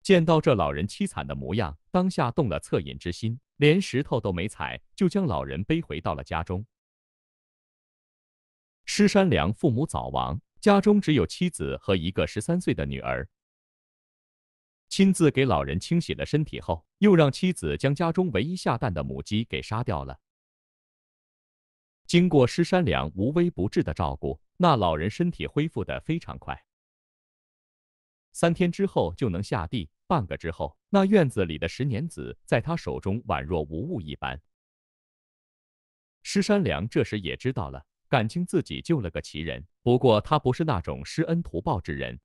见到这老人凄惨的模样，当下动了恻隐之心，连石头都没踩，就将老人背回到了家中。施山良父母早亡，家中只有妻子和一个十三岁的女儿。亲自给老人清洗了身体后，又让妻子将家中唯一下蛋的母鸡给杀掉了。经过施山良无微不至的照顾，那老人身体恢复得非常快，三天之后就能下地，半个之后，那院子里的十年子在他手中宛若无物一般。施山良这时也知道了，感情自己救了个奇人，不过他不是那种施恩图报之人。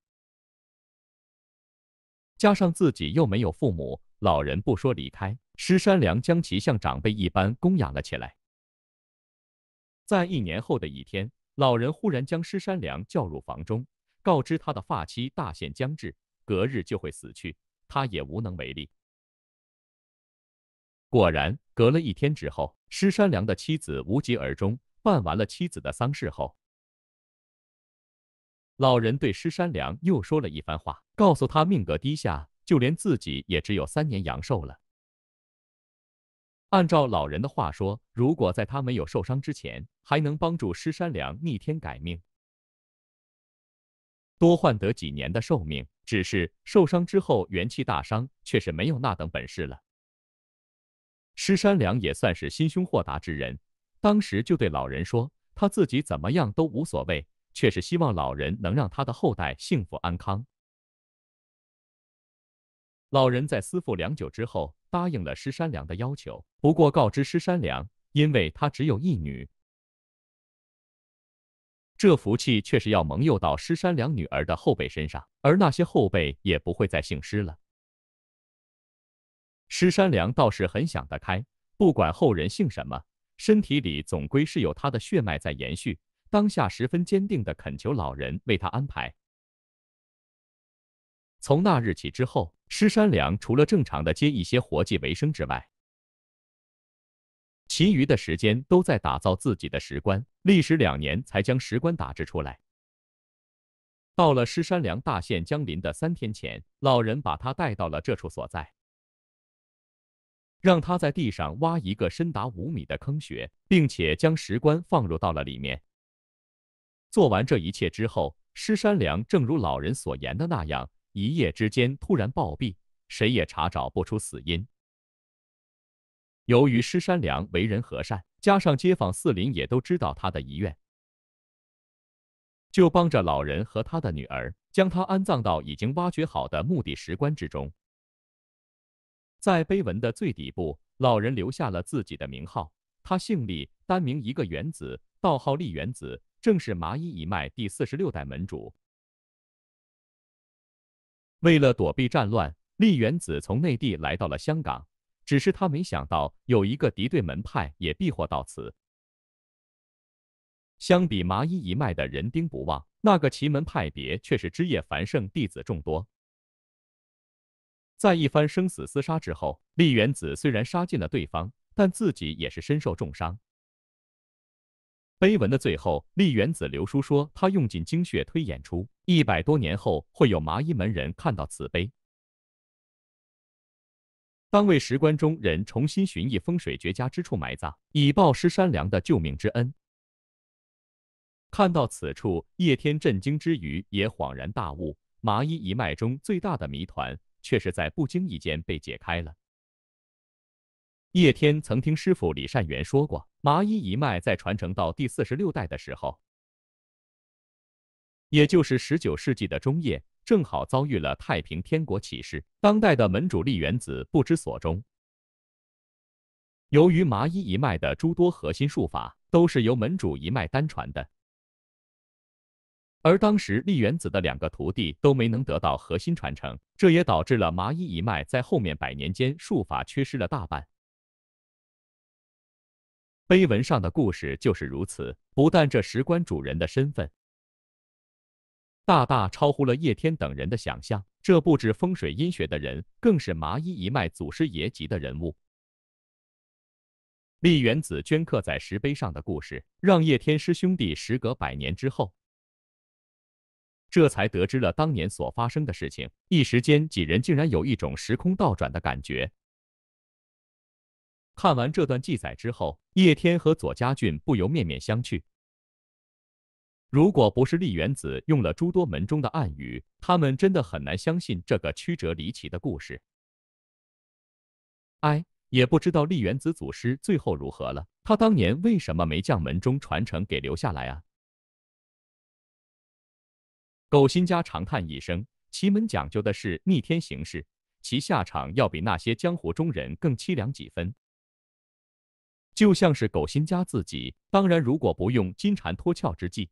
加上自己又没有父母，老人不说离开，施山良将其像长辈一般供养了起来。在一年后的一天，老人忽然将施山良叫入房中，告知他的发妻大限将至，隔日就会死去，他也无能为力。果然，隔了一天之后，施山良的妻子无疾而终。办完了妻子的丧事后，老人对施山良又说了一番话。告诉他命格低下，就连自己也只有三年阳寿了。按照老人的话说，如果在他没有受伤之前，还能帮助施山良逆天改命，多换得几年的寿命。只是受伤之后元气大伤，却是没有那等本事了。施山良也算是心胸豁达之人，当时就对老人说，他自己怎么样都无所谓，却是希望老人能让他的后代幸福安康。老人在思父良久之后，答应了施山良的要求，不过告知施山良，因为他只有一女，这福气却是要蒙佑到施山良女儿的后辈身上，而那些后辈也不会再姓施了。施山良倒是很想得开，不管后人姓什么，身体里总归是有他的血脉在延续。当下十分坚定地恳求老人为他安排。从那日起之后，施山良除了正常的接一些活计为生之外，其余的时间都在打造自己的石棺，历时两年才将石棺打制出来。到了施山良大限将临的三天前，老人把他带到了这处所在，让他在地上挖一个深达五米的坑穴，并且将石棺放入到了里面。做完这一切之后，施山良正如老人所言的那样。一夜之间突然暴毙，谁也查找不出死因。由于施山良为人和善，加上街坊四邻也都知道他的遗愿，就帮着老人和他的女儿将他安葬到已经挖掘好的墓地石棺之中。在碑文的最底部，老人留下了自己的名号：他姓李，单名一个原子，道号立原子，正是麻衣一脉第四十六代门主。为了躲避战乱，厉元子从内地来到了香港。只是他没想到，有一个敌对门派也避祸到此。相比麻衣一脉的人丁不旺，那个奇门派别却是枝叶繁盛，弟子众多。在一番生死厮杀之后，厉元子虽然杀尽了对方，但自己也是身受重伤。碑文的最后，立元子刘叔说：“他用尽精血推演出，一百多年后会有麻衣门人看到此碑，当为石棺中人重新寻一风水绝佳之处埋葬，以报施山良的救命之恩。”看到此处，叶天震惊之余也恍然大悟，麻衣一脉中最大的谜团却是在不经意间被解开了。叶天曾听师傅李善元说过。麻衣一脉在传承到第四十六代的时候，也就是十九世纪的中叶，正好遭遇了太平天国起事。当代的门主立元子不知所终。由于麻衣一脉的诸多核心术法都是由门主一脉单传的，而当时立元子的两个徒弟都没能得到核心传承，这也导致了麻衣一脉在后面百年间术法缺失了大半。碑文上的故事就是如此，不但这石棺主人的身份大大超乎了叶天等人的想象，这布置风水阴学的人更是麻衣一脉祖师爷级的人物。立元子镌刻在石碑上的故事，让叶天师兄弟时隔百年之后，这才得知了当年所发生的事情。一时间，几人竟然有一种时空倒转的感觉。看完这段记载之后，叶天和左家俊不由面面相觑。如果不是立元子用了诸多门中的暗语，他们真的很难相信这个曲折离奇的故事。哎，也不知道立元子祖师最后如何了？他当年为什么没将门中传承给留下来啊？苟心家长叹一声：“奇门讲究的是逆天行事，其下场要比那些江湖中人更凄凉几分。”就像是狗新家自己，当然，如果不用金蝉脱壳之计，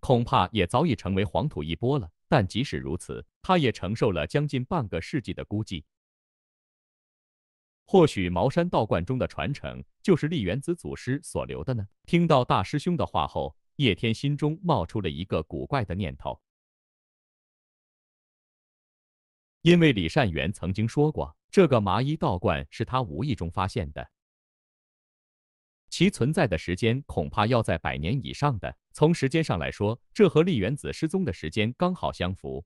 恐怕也早已成为黄土一波了。但即使如此，他也承受了将近半个世纪的孤寂。或许茅山道观中的传承就是立元子祖师所留的呢？听到大师兄的话后，叶天心中冒出了一个古怪的念头，因为李善元曾经说过，这个麻衣道观是他无意中发现的。其存在的时间恐怕要在百年以上的。从时间上来说，这和厉原子失踪的时间刚好相符。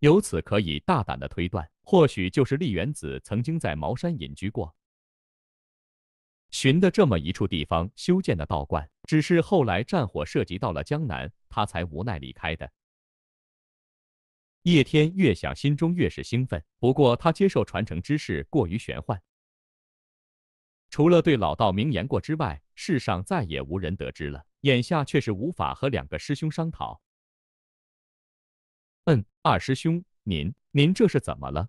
由此可以大胆的推断，或许就是厉原子曾经在茅山隐居过，寻的这么一处地方修建的道观。只是后来战火涉及到了江南，他才无奈离开的。叶天越想，心中越是兴奋。不过他接受传承之事过于玄幻。除了对老道明言过之外，世上再也无人得知了。眼下却是无法和两个师兄商讨。嗯，二师兄，您您这是怎么了？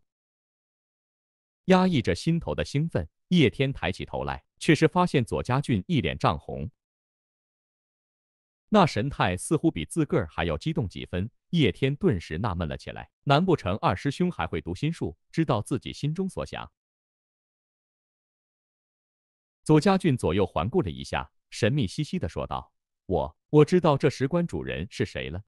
压抑着心头的兴奋，叶天抬起头来，却是发现左家俊一脸涨红，那神态似乎比自个儿还要激动几分。叶天顿时纳闷了起来，难不成二师兄还会读心术，知道自己心中所想？左家俊左右环顾了一下，神秘兮兮的说道：“我我知道这石棺主人是谁了。”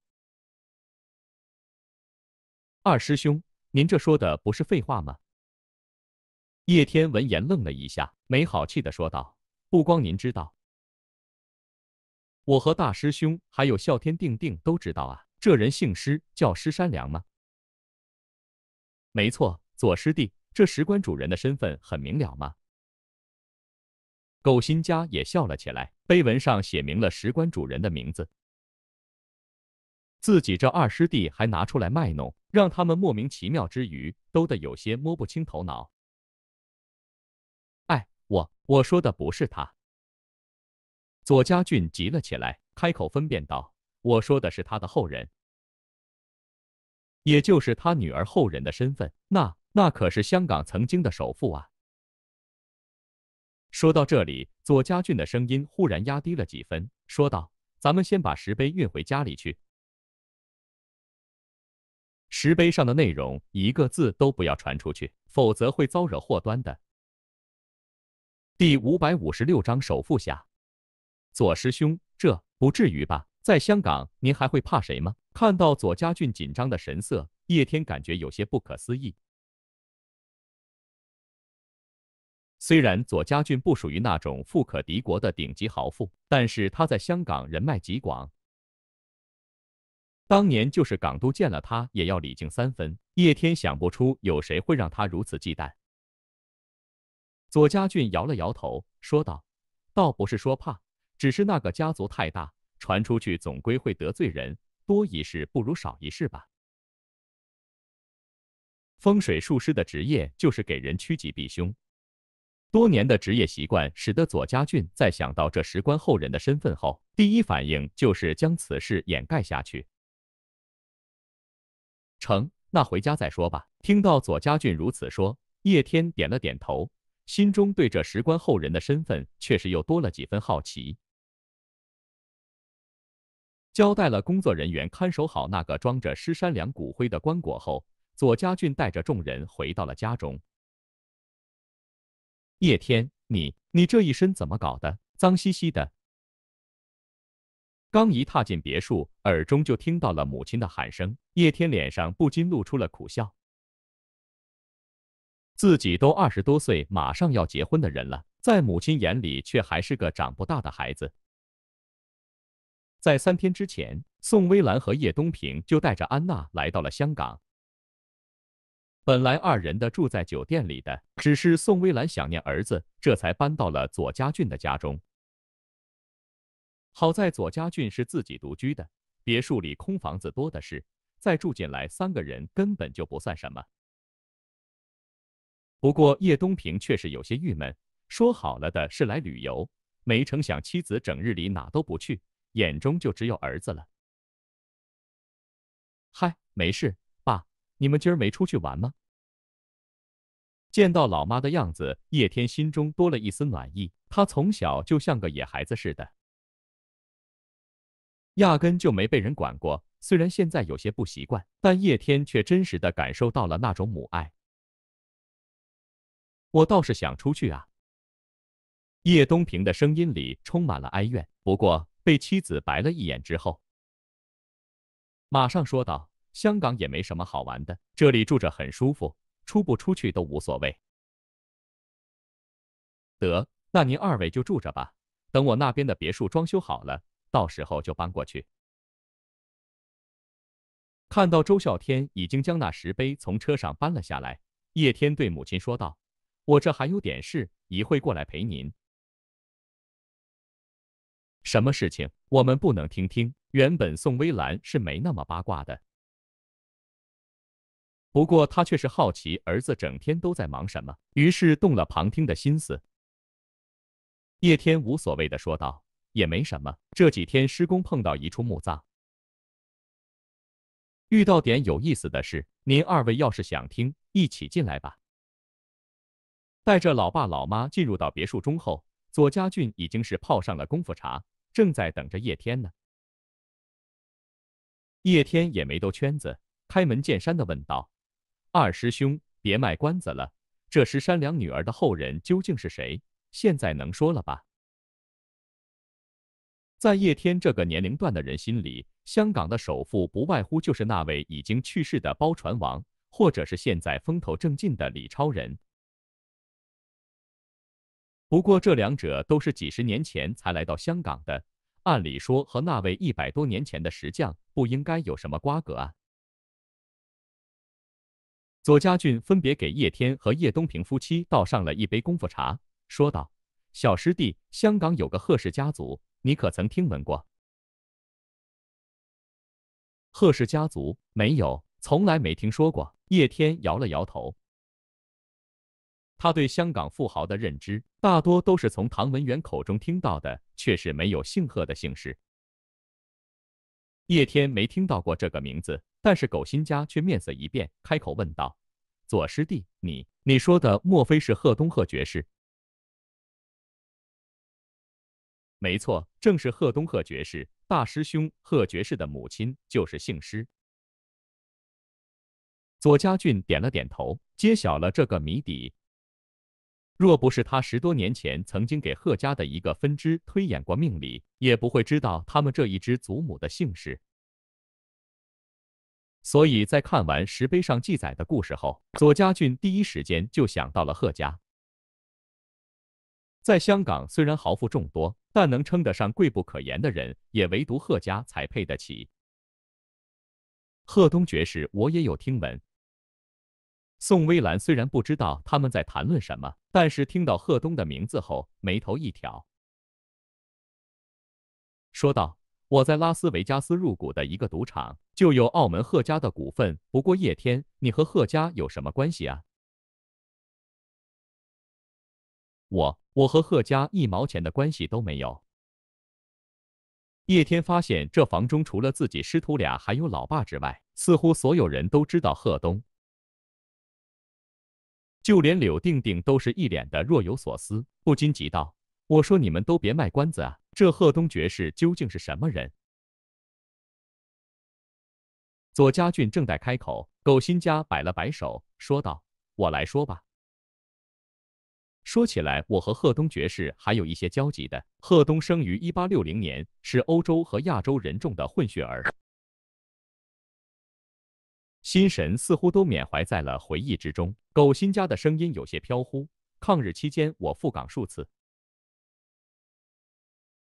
二师兄，您这说的不是废话吗？叶天闻言愣了一下，没好气的说道：“不光您知道，我和大师兄还有哮天定定都知道啊。这人姓施，叫施山良吗？”“没错，左师弟，这石棺主人的身份很明了吗？”狗新家也笑了起来，碑文上写明了石棺主人的名字。自己这二师弟还拿出来卖弄，让他们莫名其妙之余，都得有些摸不清头脑。哎，我我说的不是他，左家俊急了起来，开口分辨道：“我说的是他的后人，也就是他女儿后人的身份。那那可是香港曾经的首富啊！”说到这里，左家俊的声音忽然压低了几分，说道：“咱们先把石碑运回家里去。石碑上的内容一个字都不要传出去，否则会招惹祸端的。”第五百五十六章首富下。左师兄，这不至于吧？在香港，您还会怕谁吗？看到左家俊紧张的神色，叶天感觉有些不可思议。虽然左家俊不属于那种富可敌国的顶级豪富，但是他在香港人脉极广。当年就是港督见了他也要礼敬三分。叶天想不出有谁会让他如此忌惮。左家俊摇了摇头，说道：“倒不是说怕，只是那个家族太大，传出去总归会得罪人。多一事不如少一事吧。”风水术师的职业就是给人趋吉避凶。多年的职业习惯使得左家俊在想到这石棺后人的身份后，第一反应就是将此事掩盖下去。成，那回家再说吧。听到左家俊如此说，叶天点了点头，心中对这石棺后人的身份确实又多了几分好奇。交代了工作人员看守好那个装着尸山良骨灰的棺椁后，左家俊带着众人回到了家中。叶天，你你这一身怎么搞的？脏兮兮的！刚一踏进别墅，耳中就听到了母亲的喊声。叶天脸上不禁露出了苦笑。自己都二十多岁，马上要结婚的人了，在母亲眼里却还是个长不大的孩子。在三天之前，宋微兰和叶东平就带着安娜来到了香港。本来二人的住在酒店里的，只是宋微澜想念儿子，这才搬到了左家俊的家中。好在左家俊是自己独居的，别墅里空房子多的是，再住进来三个人根本就不算什么。不过叶东平确实有些郁闷，说好了的是来旅游，没成想妻子整日里哪都不去，眼中就只有儿子了。嗨，没事。你们今儿没出去玩吗？见到老妈的样子，叶天心中多了一丝暖意。他从小就像个野孩子似的，压根就没被人管过。虽然现在有些不习惯，但叶天却真实的感受到了那种母爱。我倒是想出去啊。叶东平的声音里充满了哀怨，不过被妻子白了一眼之后，马上说道。香港也没什么好玩的，这里住着很舒服，出不出去都无所谓。得，那您二位就住着吧，等我那边的别墅装修好了，到时候就搬过去。看到周孝天已经将那石碑从车上搬了下来，叶天对母亲说道：“我这还有点事，一会过来陪您。”什么事情？我们不能听听。原本宋微澜是没那么八卦的。不过他却是好奇儿子整天都在忙什么，于是动了旁听的心思。叶天无所谓的说道：“也没什么，这几天施工碰到一处墓葬，遇到点有意思的事。您二位要是想听，一起进来吧。”带着老爸老妈进入到别墅中后，左家俊已经是泡上了功夫茶，正在等着叶天呢。叶天也没兜圈子，开门见山的问道。二师兄，别卖关子了，这石山良女儿的后人究竟是谁？现在能说了吧？在叶天这个年龄段的人心里，香港的首富不外乎就是那位已经去世的包船王，或者是现在风头正劲的李超人。不过这两者都是几十年前才来到香港的，按理说和那位一百多年前的石匠不应该有什么瓜葛啊。左家俊分别给叶天和叶东平夫妻倒上了一杯功夫茶，说道：“小师弟，香港有个贺氏家族，你可曾听闻过？”贺氏家族没有，从来没听说过。叶天摇了摇头，他对香港富豪的认知大多都是从唐文元口中听到的，却是没有姓贺的姓氏。叶天没听到过这个名字。但是狗新家却面色一变，开口问道：“左师弟，你你说的莫非是贺东贺爵士？没错，正是贺东贺爵士。大师兄贺爵士的母亲就是姓施。”左家俊点了点头，揭晓了这个谜底。若不是他十多年前曾经给贺家的一个分支推演过命理，也不会知道他们这一支祖母的姓氏。所以在看完石碑上记载的故事后，左家俊第一时间就想到了贺家。在香港，虽然豪富众多，但能称得上贵不可言的人，也唯独贺家才配得起。贺东爵士，我也有听闻。宋微澜虽然不知道他们在谈论什么，但是听到贺东的名字后，眉头一挑，说道。我在拉斯维加斯入股的一个赌场就有澳门贺家的股份。不过叶天，你和贺家有什么关系啊？我，我和贺家一毛钱的关系都没有。叶天发现，这房中除了自己师徒俩还有老爸之外，似乎所有人都知道贺东，就连柳定定都是一脸的若有所思，不禁急道。我说你们都别卖关子啊！这贺东爵士究竟是什么人？左家俊正在开口，狗新家摆了摆手，说道：“我来说吧。说起来，我和贺东爵士还有一些交集的。贺东生于一八六零年，是欧洲和亚洲人种的混血儿。”心神似乎都缅怀在了回忆之中，狗新家的声音有些飘忽。抗日期间，我赴港数次。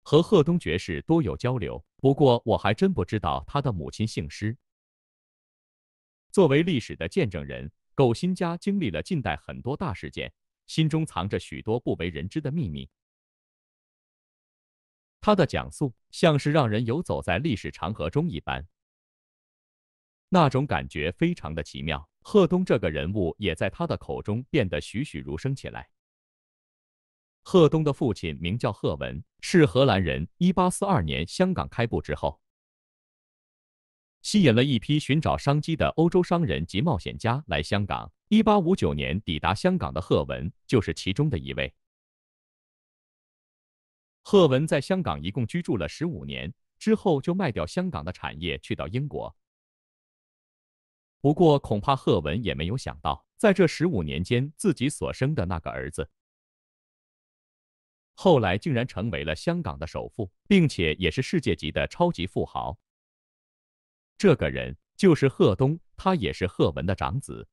和贺东爵士多有交流，不过我还真不知道他的母亲姓施。作为历史的见证人，苟新家经历了近代很多大事件，心中藏着许多不为人知的秘密。他的讲述像是让人游走在历史长河中一般，那种感觉非常的奇妙。贺东这个人物也在他的口中变得栩栩如生起来。贺东的父亲名叫贺文，是荷兰人。一八四二年，香港开埠之后，吸引了一批寻找商机的欧洲商人及冒险家来香港。一八五九年抵达香港的贺文就是其中的一位。贺文在香港一共居住了十五年，之后就卖掉香港的产业，去到英国。不过，恐怕贺文也没有想到，在这十五年间，自己所生的那个儿子。后来竟然成为了香港的首富，并且也是世界级的超级富豪。这个人就是贺东，他也是贺文的长子。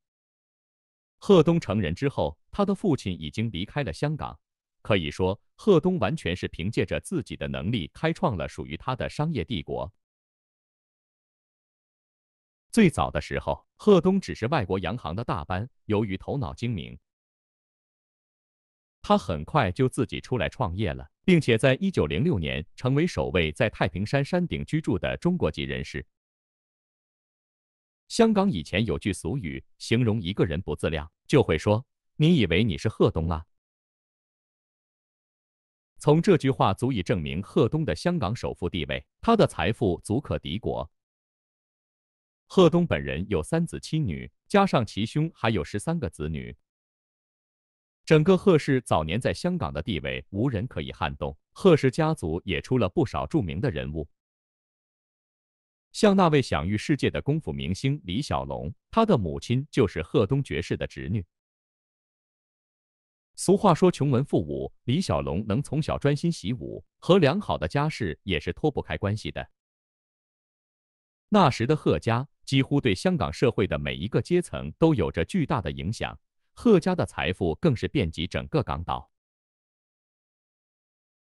贺东成人之后，他的父亲已经离开了香港，可以说贺东完全是凭借着自己的能力开创了属于他的商业帝国。最早的时候，贺东只是外国洋行的大班，由于头脑精明。他很快就自己出来创业了，并且在一九零六年成为首位在太平山山顶居住的中国籍人士。香港以前有句俗语，形容一个人不自量，就会说：“你以为你是贺东啊？”从这句话足以证明贺东的香港首富地位，他的财富足可敌国。贺东本人有三子七女，加上其兄还有十三个子女。整个贺氏早年在香港的地位无人可以撼动，贺氏家族也出了不少著名的人物，像那位享誉世界的功夫明星李小龙，他的母亲就是贺东爵士的侄女。俗话说“穷文富武”，李小龙能从小专心习武，和良好的家世也是脱不开关系的。那时的贺家几乎对香港社会的每一个阶层都有着巨大的影响。贺家的财富更是遍及整个港岛。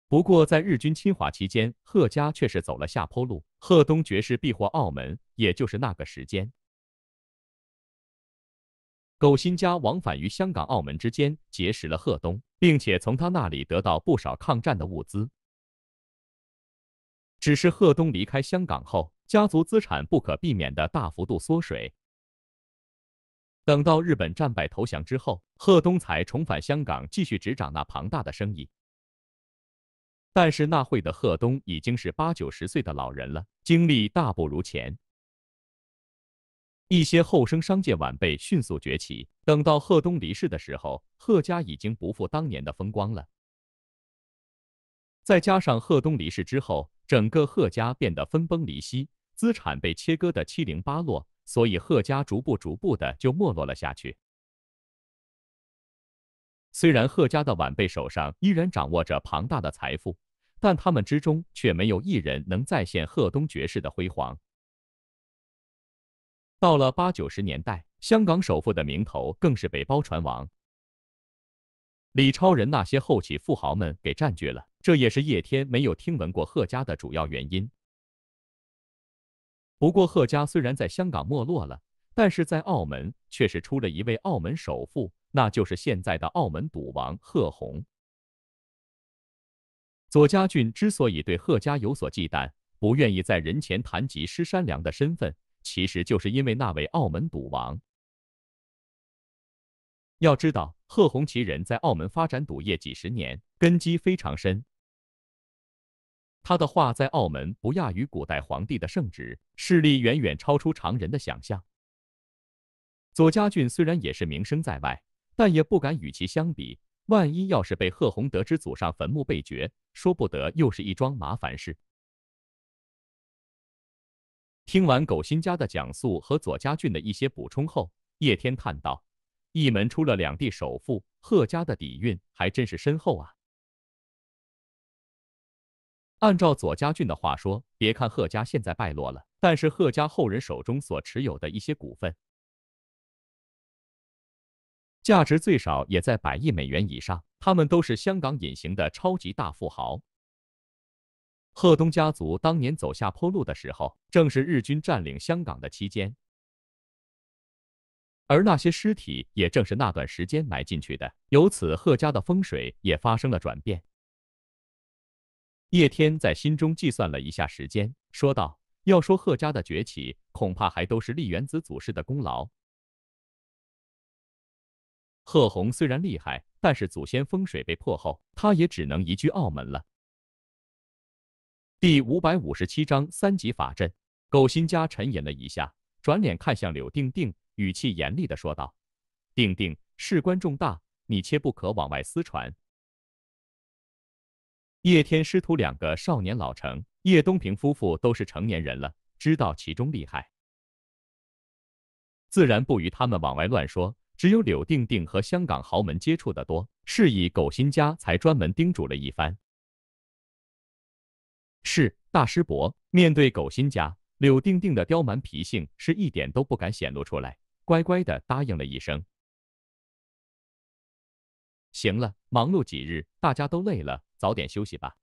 不过，在日军侵华期间，贺家却是走了下坡路。贺东爵士避祸澳门，也就是那个时间，苟新家往返于香港、澳门之间，结识了贺东，并且从他那里得到不少抗战的物资。只是贺东离开香港后，家族资产不可避免的大幅度缩水。等到日本战败投降之后，贺东才重返香港，继续执掌那庞大的生意。但是那会的贺东已经是八九十岁的老人了，精力大不如前。一些后生商界晚辈迅速崛起。等到贺东离世的时候，贺家已经不复当年的风光了。再加上贺东离世之后，整个贺家变得分崩离析，资产被切割的七零八落。所以，贺家逐步逐步的就没落了下去。虽然贺家的晚辈手上依然掌握着庞大的财富，但他们之中却没有一人能再现贺东爵士的辉煌。到了八九十年代，香港首富的名头更是被包船王、李超人那些后起富豪们给占据了。这也是叶天没有听闻过贺家的主要原因。不过，贺家虽然在香港没落了，但是在澳门却是出了一位澳门首富，那就是现在的澳门赌王贺红。左家俊之所以对贺家有所忌惮，不愿意在人前谈及施山良的身份，其实就是因为那位澳门赌王。要知道，贺红其人在澳门发展赌业几十年，根基非常深。他的话在澳门不亚于古代皇帝的圣旨，势力远远超出常人的想象。左家俊虽然也是名声在外，但也不敢与其相比。万一要是被贺红得知祖上坟墓被掘，说不得又是一桩麻烦事。听完苟新家的讲述和左家俊的一些补充后，叶天叹道：“一门出了两地首富，贺家的底蕴还真是深厚啊。”按照左家俊的话说，别看贺家现在败落了，但是贺家后人手中所持有的一些股份，价值最少也在百亿美元以上。他们都是香港隐形的超级大富豪。贺东家族当年走下坡路的时候，正是日军占领香港的期间，而那些尸体也正是那段时间埋进去的。由此，贺家的风水也发生了转变。叶天在心中计算了一下时间，说道：“要说贺家的崛起，恐怕还都是立元子祖师的功劳。贺宏虽然厉害，但是祖先风水被破后，他也只能移居澳门了。”第五百五十七章三级法阵。苟新家沉吟了一下，转脸看向柳定定，语气严厉的说道：“定定，事关重大，你切不可往外私传。”叶天师徒两个少年老成，叶东平夫妇都是成年人了，知道其中厉害，自然不与他们往外乱说。只有柳定定和香港豪门接触的多，是以苟新家才专门叮嘱了一番。是大师伯，面对苟新家，柳定定的刁蛮脾性是一点都不敢显露出来，乖乖的答应了一声。行了，忙碌几日，大家都累了。早点休息吧。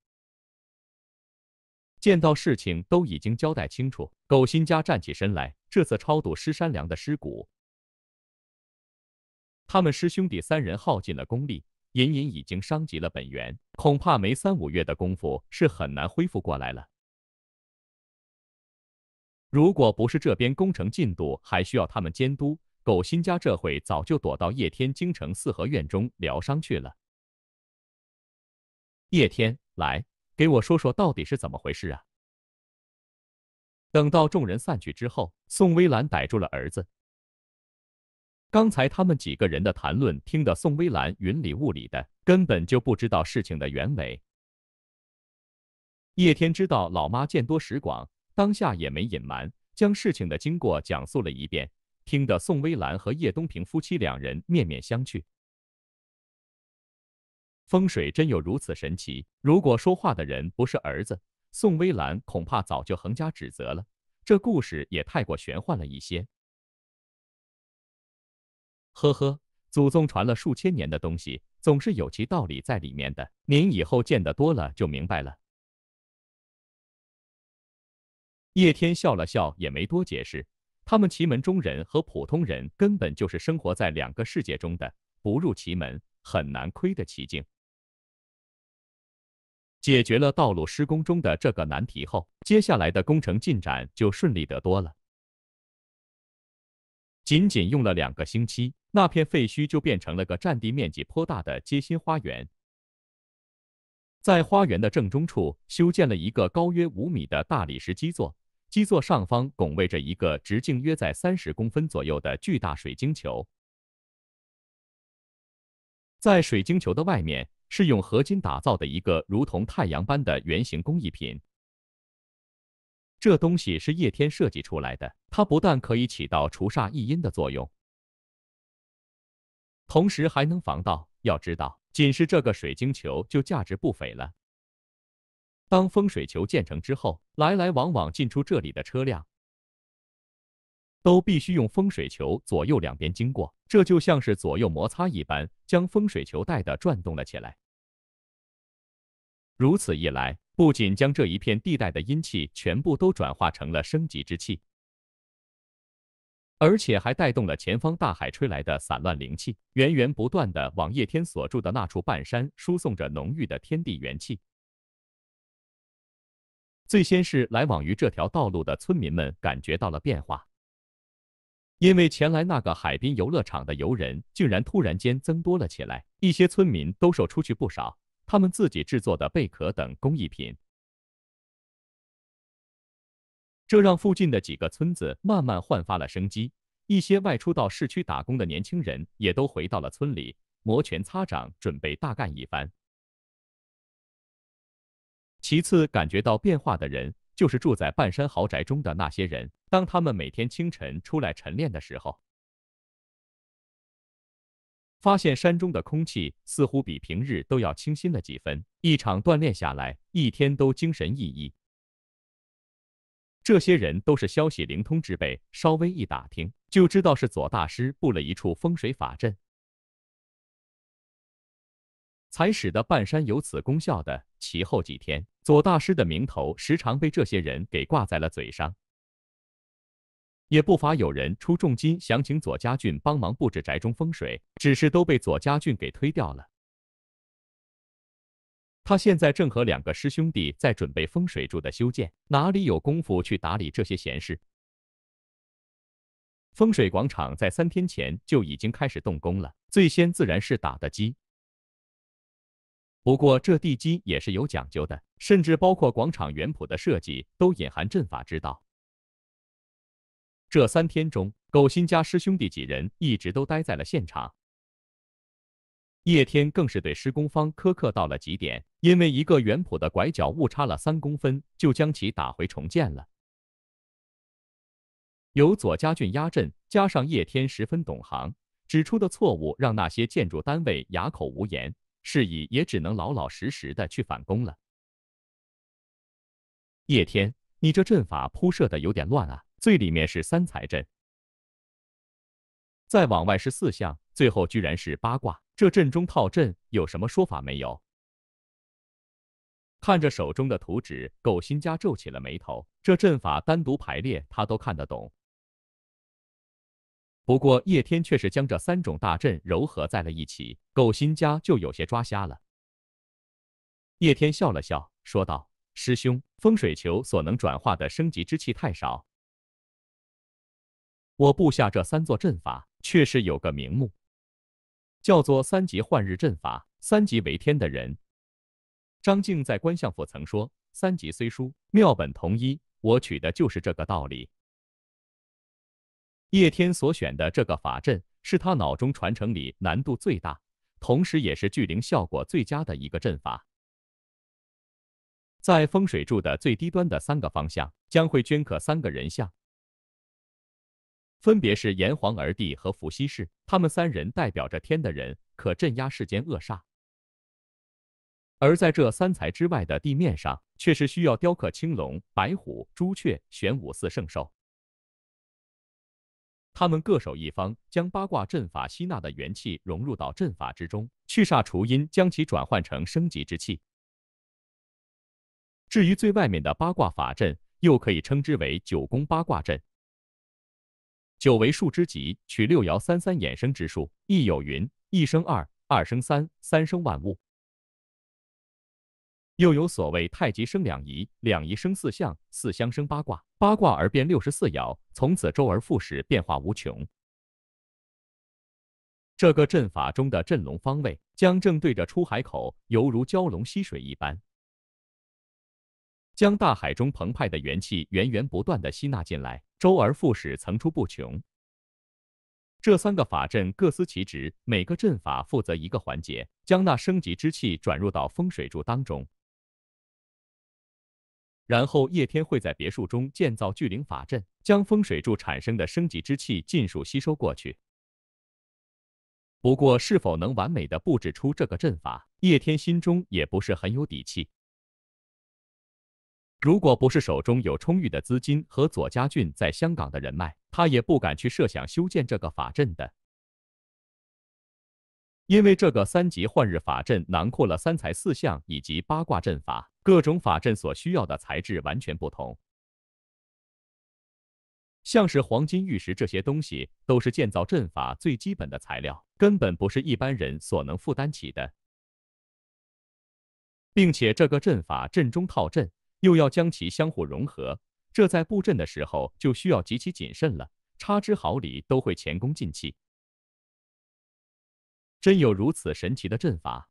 见到事情都已经交代清楚，狗新家站起身来。这次超度施山良的尸骨，他们师兄弟三人耗尽了功力，隐隐已经伤及了本源，恐怕没三五月的功夫是很难恢复过来了。如果不是这边工程进度还需要他们监督，狗新家这会早就躲到叶天京城四合院中疗伤去了。叶天，来给我说说到底是怎么回事啊？等到众人散去之后，宋微澜逮住了儿子。刚才他们几个人的谈论，听得宋微澜云里雾里的，根本就不知道事情的原委。叶天知道老妈见多识广，当下也没隐瞒，将事情的经过讲述了一遍，听得宋微澜和叶东平夫妻两人面面相觑。风水真有如此神奇？如果说话的人不是儿子宋微澜，恐怕早就横加指责了。这故事也太过玄幻了一些。呵呵，祖宗传了数千年的东西，总是有其道理在里面的。您以后见得多了就明白了。叶天笑了笑，也没多解释。他们奇门中人和普通人根本就是生活在两个世界中的，不入奇门，很难窥得奇境。解决了道路施工中的这个难题后，接下来的工程进展就顺利得多了。仅仅用了两个星期，那片废墟就变成了个占地面积颇大的街心花园。在花园的正中处，修建了一个高约五米的大理石基座，基座上方拱卫着一个直径约在三十公分左右的巨大水晶球。在水晶球的外面，是用合金打造的一个如同太阳般的圆形工艺品。这东西是叶天设计出来的，它不但可以起到除煞抑阴的作用，同时还能防盗。要知道，仅是这个水晶球就价值不菲了。当风水球建成之后，来来往往进出这里的车辆。都必须用风水球左右两边经过，这就像是左右摩擦一般，将风水球带的转动了起来。如此一来，不仅将这一片地带的阴气全部都转化成了升级之气，而且还带动了前方大海吹来的散乱灵气，源源不断的往叶天所住的那处半山输送着浓郁的天地元气。最先是来往于这条道路的村民们感觉到了变化。因为前来那个海滨游乐场的游人竟然突然间增多了起来，一些村民兜售出去不少他们自己制作的贝壳等工艺品，这让附近的几个村子慢慢焕发了生机。一些外出到市区打工的年轻人也都回到了村里，摩拳擦掌准备大干一番。其次，感觉到变化的人就是住在半山豪宅中的那些人。当他们每天清晨出来晨练的时候，发现山中的空气似乎比平日都要清新了几分。一场锻炼下来，一天都精神奕奕。这些人都是消息灵通之辈，稍微一打听，就知道是左大师布了一处风水法阵，才使得半山有此功效的。其后几天，左大师的名头时常被这些人给挂在了嘴上。也不乏有人出重金想请左家俊帮忙布置宅中风水，只是都被左家俊给推掉了。他现在正和两个师兄弟在准备风水柱的修建，哪里有功夫去打理这些闲事？风水广场在三天前就已经开始动工了，最先自然是打的基。不过这地基也是有讲究的，甚至包括广场原谱的设计，都隐含阵法之道。这三天中，苟鑫家师兄弟几人一直都待在了现场。叶天更是对施工方苛刻到了极点，因为一个原谱的拐角误差了三公分，就将其打回重建了。由左家俊压阵，加上叶天十分懂行，指出的错误让那些建筑单位哑口无言，是以也只能老老实实的去返工了。叶天，你这阵法铺设的有点乱啊。最里面是三才阵，再往外是四象，最后居然是八卦。这阵中套阵有什么说法没有？看着手中的图纸，狗心家皱起了眉头。这阵法单独排列他都看得懂，不过叶天却是将这三种大阵糅合在了一起，狗心家就有些抓瞎了。叶天笑了笑，说道：“师兄，风水球所能转化的升级之气太少。”我布下这三座阵法，却是有个名目，叫做“三级换日阵法”。三级为天的人，张静在观相府曾说：“三级虽殊，妙本同一。”我取的就是这个道理。叶天所选的这个法阵，是他脑中传承里难度最大，同时也是聚灵效果最佳的一个阵法。在风水柱的最低端的三个方向，将会镌刻三个人像。分别是炎黄二帝和伏羲氏，他们三人代表着天的人，可镇压世间恶煞。而在这三才之外的地面上，却是需要雕刻青龙、白虎、朱雀、玄武四圣兽，他们各守一方，将八卦阵法吸纳的元气融入到阵法之中，去煞除阴，将其转换成升级之气。至于最外面的八卦法阵，又可以称之为九宫八卦阵。九为数之极，取六爻三三衍生之数。亦有云：一生二，二生三，三生万物。又有所谓太极生两仪，两仪生四象，四象生八卦，八卦而变六十四爻，从此周而复始，变化无穷。这个阵法中的阵龙方位将正对着出海口，犹如蛟龙吸水一般，将大海中澎湃的元气源源不断的吸纳进来。周而复始，层出不穷。这三个法阵各司其职，每个阵法负责一个环节，将那升级之气转入到风水柱当中。然后叶天会在别墅中建造聚灵法阵，将风水柱产生的升级之气尽数吸收过去。不过，是否能完美的布置出这个阵法，叶天心中也不是很有底气。如果不是手中有充裕的资金和左家俊在香港的人脉，他也不敢去设想修建这个法阵的。因为这个三级幻日法阵囊括了三才四象以及八卦阵法，各种法阵所需要的材质完全不同。像是黄金、玉石这些东西，都是建造阵法最基本的材料，根本不是一般人所能负担起的。并且这个阵法阵中套阵。又要将其相互融合，这在布阵的时候就需要极其谨慎了，差之毫厘都会前功尽弃。真有如此神奇的阵法？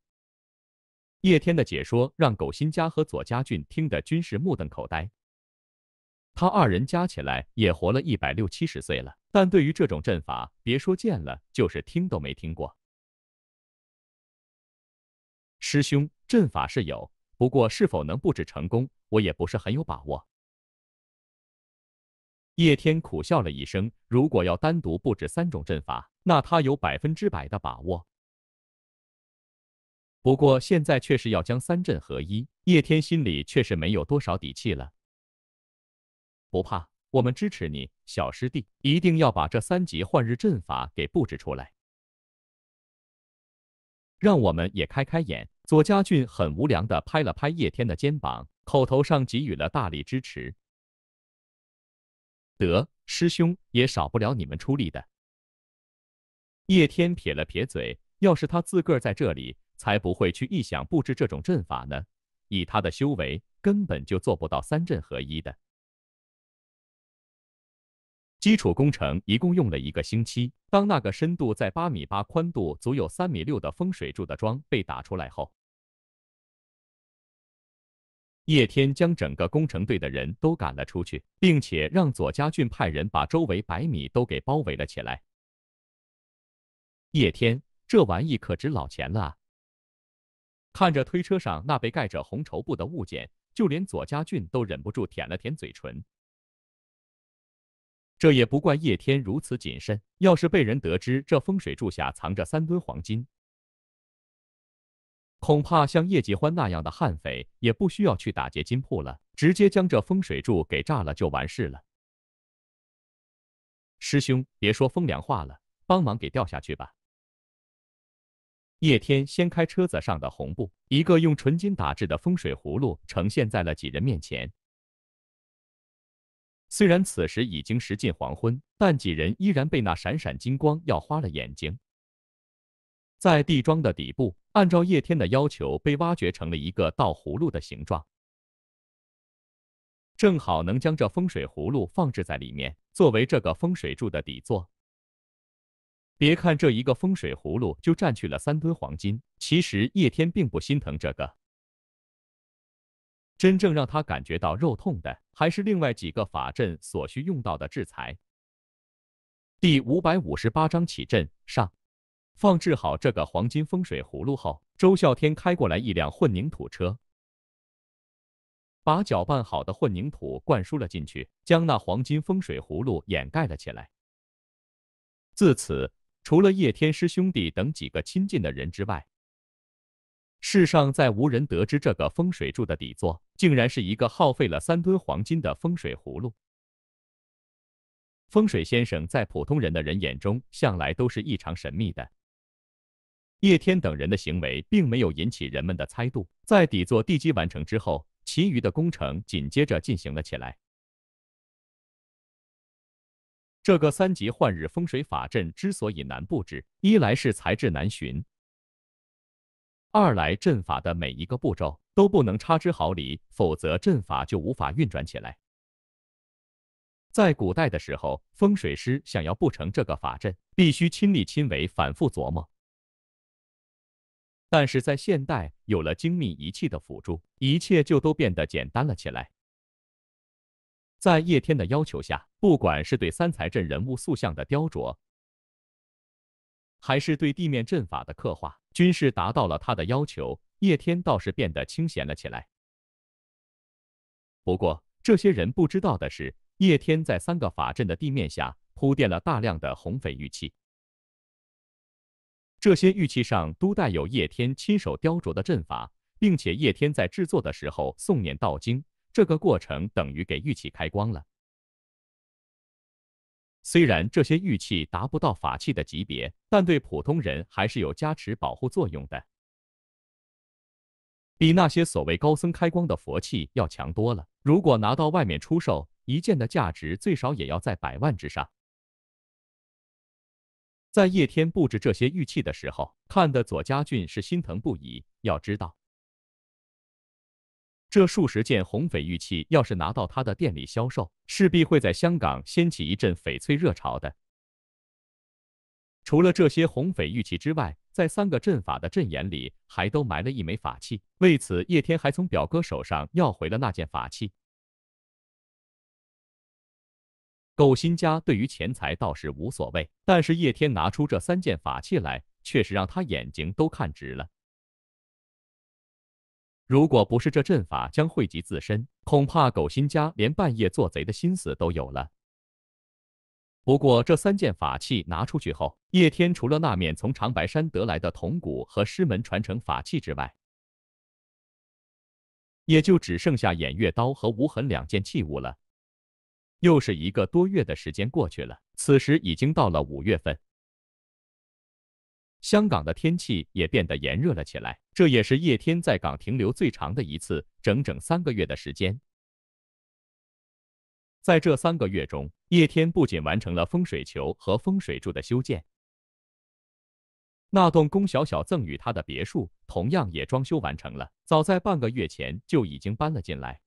叶天的解说让狗新家和左家俊听得均是目瞪口呆。他二人加起来也活了一百六七十岁了，但对于这种阵法，别说见了，就是听都没听过。师兄，阵法是有。不过，是否能布置成功，我也不是很有把握。叶天苦笑了一声。如果要单独布置三种阵法，那他有百分之百的把握。不过现在却是要将三阵合一，叶天心里却是没有多少底气了。不怕，我们支持你，小师弟，一定要把这三级幻日阵法给布置出来，让我们也开开眼。左家俊很无良的拍了拍叶天的肩膀，口头上给予了大力支持。得，师兄也少不了你们出力的。叶天撇了撇嘴，要是他自个儿在这里，才不会去臆想布置这种阵法呢，以他的修为，根本就做不到三阵合一的。基础工程一共用了一个星期。当那个深度在八米八、宽度足有三米六的风水柱的桩被打出来后，叶天将整个工程队的人都赶了出去，并且让左家俊派人把周围百米都给包围了起来。叶天，这玩意可值老钱了啊！看着推车上那被盖着红绸布的物件，就连左家俊都忍不住舔了舔嘴唇。这也不怪叶天如此谨慎，要是被人得知这风水柱下藏着三吨黄金，恐怕像叶继欢那样的悍匪也不需要去打劫金铺了，直接将这风水柱给炸了就完事了。师兄，别说风凉话了，帮忙给掉下去吧。叶天掀开车子上的红布，一个用纯金打制的风水葫芦呈现在了几人面前。虽然此时已经时近黄昏，但几人依然被那闪闪金光耀花了眼睛。在地桩的底部，按照叶天的要求被挖掘成了一个倒葫芦的形状，正好能将这风水葫芦放置在里面，作为这个风水柱的底座。别看这一个风水葫芦就占去了三吨黄金，其实叶天并不心疼这个。真正让他感觉到肉痛的，还是另外几个法阵所需用到的制裁。第五百五十八章起阵上，放置好这个黄金风水葫芦后，周啸天开过来一辆混凝土车，把搅拌好的混凝土灌输了进去，将那黄金风水葫芦掩盖了起来。自此，除了叶天师兄弟等几个亲近的人之外，世上再无人得知这个风水柱的底座，竟然是一个耗费了三吨黄金的风水葫芦。风水先生在普通人的人眼中，向来都是异常神秘的。叶天等人的行为，并没有引起人们的猜度。在底座地基完成之后，其余的工程紧接着进行了起来。这个三级换日风水法阵之所以难布置，一来是材质难寻。二来，阵法的每一个步骤都不能差之毫厘，否则阵法就无法运转起来。在古代的时候，风水师想要布成这个法阵，必须亲力亲为，反复琢磨。但是在现代，有了精密仪器的辅助，一切就都变得简单了起来。在叶天的要求下，不管是对三才阵人物塑像的雕琢，还是对地面阵法的刻画。军士达到了他的要求，叶天倒是变得清闲了起来。不过，这些人不知道的是，叶天在三个法阵的地面下铺垫了大量的红翡玉器，这些玉器上都带有叶天亲手雕琢的阵法，并且叶天在制作的时候诵念道经，这个过程等于给玉器开光了。虽然这些玉器达不到法器的级别，但对普通人还是有加持保护作用的，比那些所谓高僧开光的佛器要强多了。如果拿到外面出售，一件的价值最少也要在百万之上。在叶天布置这些玉器的时候，看得左家俊是心疼不已。要知道。这数十件红翡玉器，要是拿到他的店里销售，势必会在香港掀起一阵翡翠热潮的。除了这些红翡玉器之外，在三个阵法的阵眼里还都埋了一枚法器。为此，叶天还从表哥手上要回了那件法器。狗新家对于钱财倒是无所谓，但是叶天拿出这三件法器来，却是让他眼睛都看直了。如果不是这阵法将汇集自身，恐怕狗新家连半夜做贼的心思都有了。不过这三件法器拿出去后，叶天除了那面从长白山得来的铜鼓和师门传承法器之外，也就只剩下偃月刀和无痕两件器物了。又是一个多月的时间过去了，此时已经到了五月份。香港的天气也变得炎热了起来，这也是叶天在港停留最长的一次，整整三个月的时间。在这三个月中，叶天不仅完成了风水球和风水柱的修建，那栋龚小小赠予他的别墅同样也装修完成了，早在半个月前就已经搬了进来。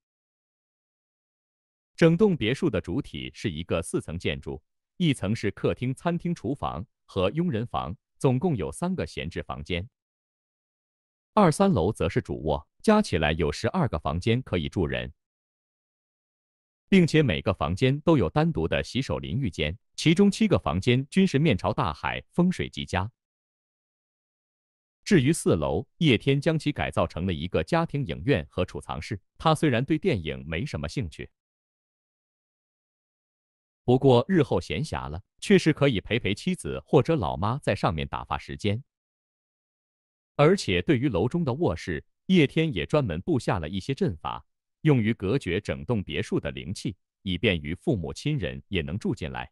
整栋别墅的主体是一个四层建筑，一层是客厅、餐厅、厨房和佣人房。总共有三个闲置房间，二三楼则是主卧，加起来有十二个房间可以住人，并且每个房间都有单独的洗手淋浴间。其中七个房间均是面朝大海，风水极佳。至于四楼，叶天将其改造成了一个家庭影院和储藏室。他虽然对电影没什么兴趣，不过日后闲暇了。却是可以陪陪妻子或者老妈在上面打发时间，而且对于楼中的卧室，叶天也专门布下了一些阵法，用于隔绝整栋别墅的灵气，以便于父母亲人也能住进来。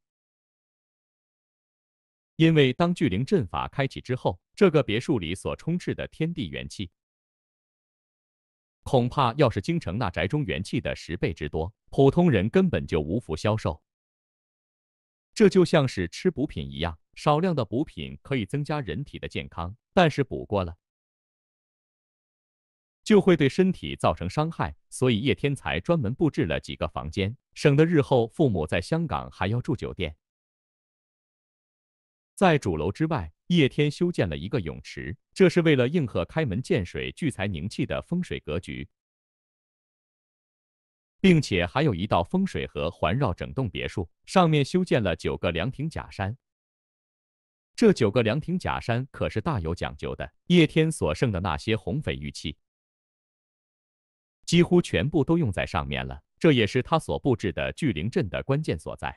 因为当聚灵阵法开启之后，这个别墅里所充斥的天地元气，恐怕要是京城那宅中元气的十倍之多，普通人根本就无福消受。这就像是吃补品一样，少量的补品可以增加人体的健康，但是补过了，就会对身体造成伤害。所以叶天才专门布置了几个房间，省得日后父母在香港还要住酒店。在主楼之外，叶天修建了一个泳池，这是为了应和开门见水、聚财凝气的风水格局。并且还有一道风水河环绕整栋别墅，上面修建了九个凉亭假山。这九个凉亭假山可是大有讲究的。叶天所剩的那些红翡玉器，几乎全部都用在上面了。这也是他所布置的聚灵阵的关键所在。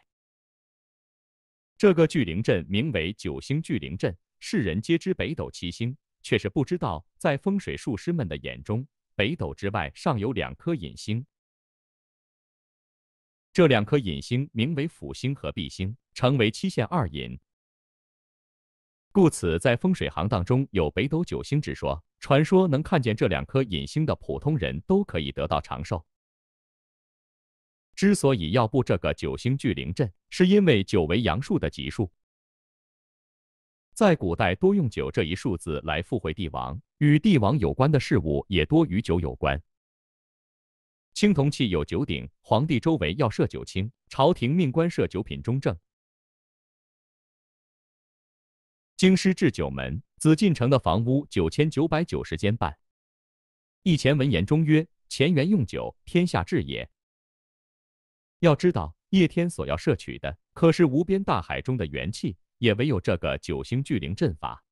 这个聚灵阵名为九星聚灵阵。世人皆知北斗七星，却是不知道，在风水术师们的眼中，北斗之外尚有两颗隐星。这两颗隐星名为辅星和弼星，成为七线二隐。故此在风水行当中有北斗九星之说。传说能看见这两颗隐星的普通人都可以得到长寿。之所以要布这个九星聚灵阵，是因为九为阳数的吉数，在古代多用九这一数字来附会帝王，与帝王有关的事物也多与九有关。青铜器有九鼎，皇帝周围要设九卿，朝廷命官设九品中正，京师置九门，紫禁城的房屋九千九百九十间半。一钱文言中曰：“乾元用九，天下治也。”要知道，叶天所要摄取的可是无边大海中的元气，也唯有这个九星聚灵阵法。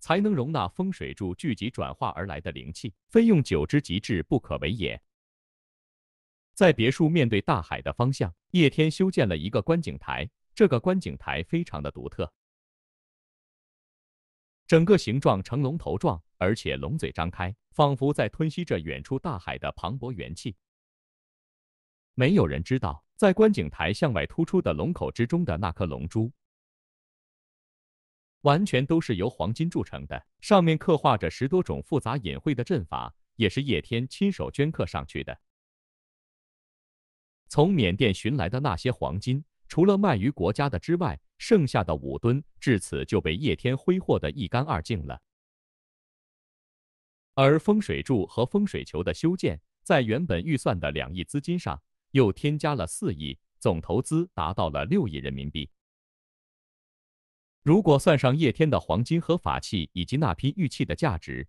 才能容纳风水柱聚集转化而来的灵气，非用九之极致不可为也。在别墅面对大海的方向，叶天修建了一个观景台。这个观景台非常的独特，整个形状呈龙头状，而且龙嘴张开，仿佛在吞吸着远处大海的磅礴元气。没有人知道，在观景台向外突出的龙口之中的那颗龙珠。完全都是由黄金铸成的，上面刻画着十多种复杂隐晦的阵法，也是叶天亲手镌刻上去的。从缅甸寻来的那些黄金，除了卖于国家的之外，剩下的五吨，至此就被叶天挥霍的一干二净了。而风水柱和风水球的修建，在原本预算的两亿资金上，又添加了四亿，总投资达到了六亿人民币。如果算上叶天的黄金和法器，以及那批玉器的价值，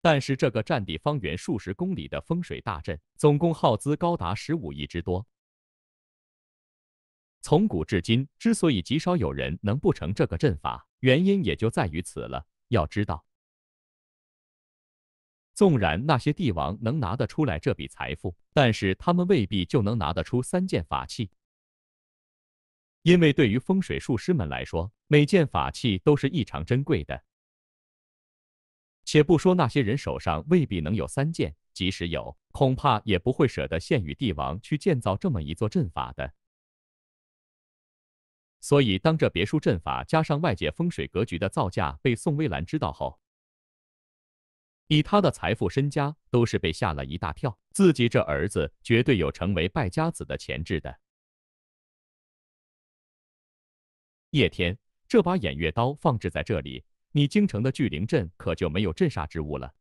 但是这个占地方圆数十公里的风水大阵，总共耗资高达十五亿之多。从古至今，之所以极少有人能不成这个阵法，原因也就在于此了。要知道，纵然那些帝王能拿得出来这笔财富，但是他们未必就能拿得出三件法器。因为对于风水术师们来说，每件法器都是异常珍贵的。且不说那些人手上未必能有三件，即使有，恐怕也不会舍得献与帝王去建造这么一座阵法的。所以，当这别墅阵法加上外界风水格局的造价被宋微澜知道后，以他的财富身家，都是被吓了一大跳。自己这儿子绝对有成为败家子的潜质的。叶天，这把偃月刀放置在这里，你京城的聚灵阵可就没有镇煞之物了。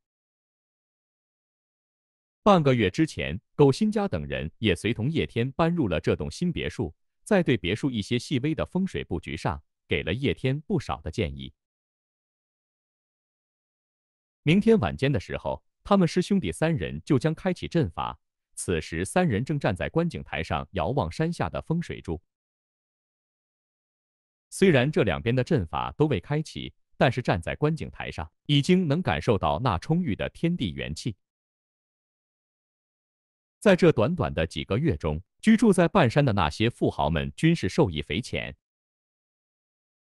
半个月之前，苟新家等人也随同叶天搬入了这栋新别墅，在对别墅一些细微的风水布局上，给了叶天不少的建议。明天晚间的时候，他们师兄弟三人就将开启阵法。此时三人正站在观景台上，遥望山下的风水柱。虽然这两边的阵法都未开启，但是站在观景台上，已经能感受到那充裕的天地元气。在这短短的几个月中，居住在半山的那些富豪们均是受益匪浅。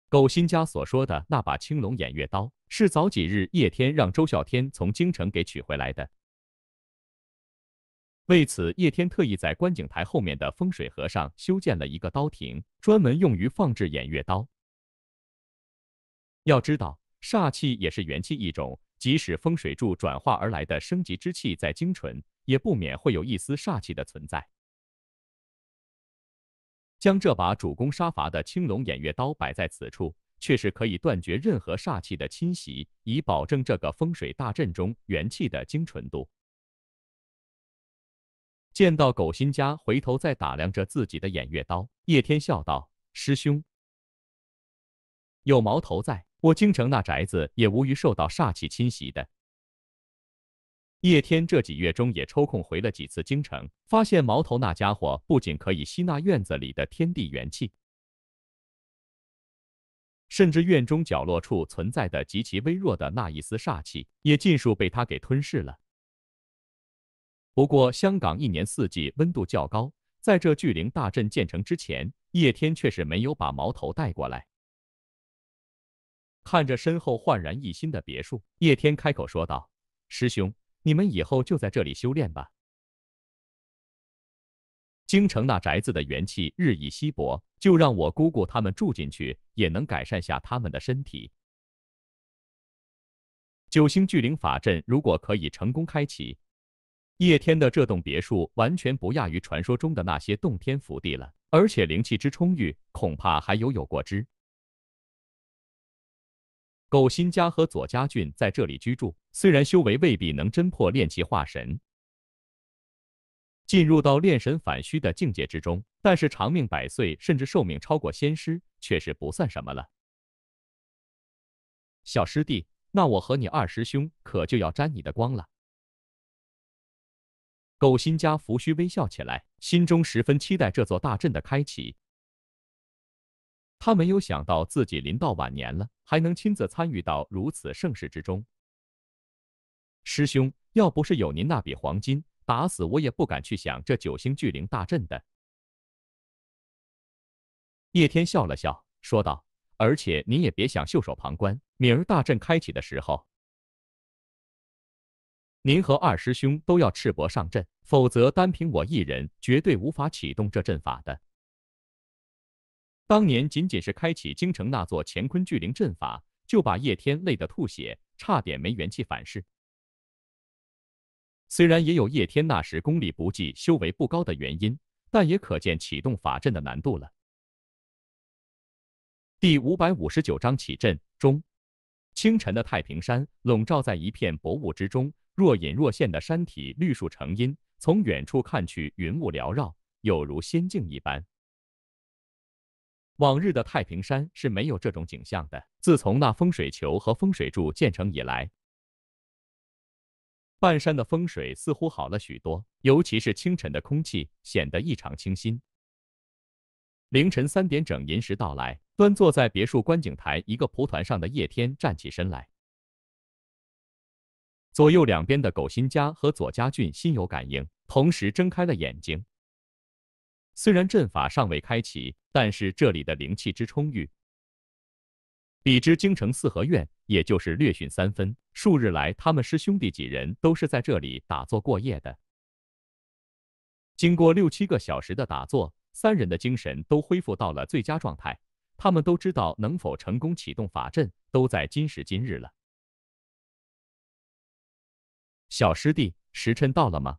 苟新家所说的那把青龙偃月刀，是早几日叶天让周孝天从京城给取回来的。为此，叶天特意在观景台后面的风水河上修建了一个刀亭，专门用于放置偃月刀。要知道，煞气也是元气一种，即使风水柱转化而来的升级之气再精纯，也不免会有一丝煞气的存在。将这把主攻杀伐的青龙偃月刀摆在此处，却是可以断绝任何煞气的侵袭，以保证这个风水大阵中元气的精纯度。见到狗新家，回头再打量着自己的偃月刀，叶天笑道：“师兄，有毛头在我京城那宅子，也无于受到煞气侵袭的。”叶天这几月中也抽空回了几次京城，发现毛头那家伙不仅可以吸纳院子里的天地元气，甚至院中角落处存在的极其微弱的那一丝煞气，也尽数被他给吞噬了。不过，香港一年四季温度较高，在这巨灵大阵建成之前，叶天却是没有把矛头带过来。看着身后焕然一新的别墅，叶天开口说道：“师兄，你们以后就在这里修炼吧。京城那宅子的元气日益稀薄，就让我姑姑他们住进去，也能改善下他们的身体。九星聚灵法阵如果可以成功开启。”叶天的这栋别墅完全不亚于传说中的那些洞天福地了，而且灵气之充裕，恐怕还有有过之。苟新家和左家俊在这里居住，虽然修为未必能侦破炼气化神，进入到炼神反虚的境界之中，但是长命百岁，甚至寿命超过仙师，却是不算什么了。小师弟，那我和你二师兄可就要沾你的光了。苟新家拂须微笑起来，心中十分期待这座大阵的开启。他没有想到自己临到晚年了，还能亲自参与到如此盛世之中。师兄，要不是有您那笔黄金，打死我也不敢去想这九星聚灵大阵的。叶天笑了笑，说道：“而且您也别想袖手旁观，明儿大阵开启的时候。”您和二师兄都要赤膊上阵，否则单凭我一人绝对无法启动这阵法的。当年仅仅是开启京城那座乾坤巨灵阵法，就把叶天累得吐血，差点没元气反噬。虽然也有叶天那时功力不济、修为不高的原因，但也可见启动法阵的难度了。第五百五十九章起阵中，清晨的太平山笼罩在一片薄雾之中。若隐若现的山体，绿树成荫，从远处看去，云雾缭绕，有如仙境一般。往日的太平山是没有这种景象的。自从那风水球和风水柱建成以来，半山的风水似乎好了许多，尤其是清晨的空气，显得异常清新。凌晨三点整，寅时到来，端坐在别墅观景台一个蒲团上的叶天站起身来。左右两边的狗新家和左家俊心有感应，同时睁开了眼睛。虽然阵法尚未开启，但是这里的灵气之充裕，比之京城四合院，也就是略逊三分。数日来，他们师兄弟几人都是在这里打坐过夜的。经过六七个小时的打坐，三人的精神都恢复到了最佳状态。他们都知道，能否成功启动法阵，都在今时今日了。小师弟，时辰到了吗？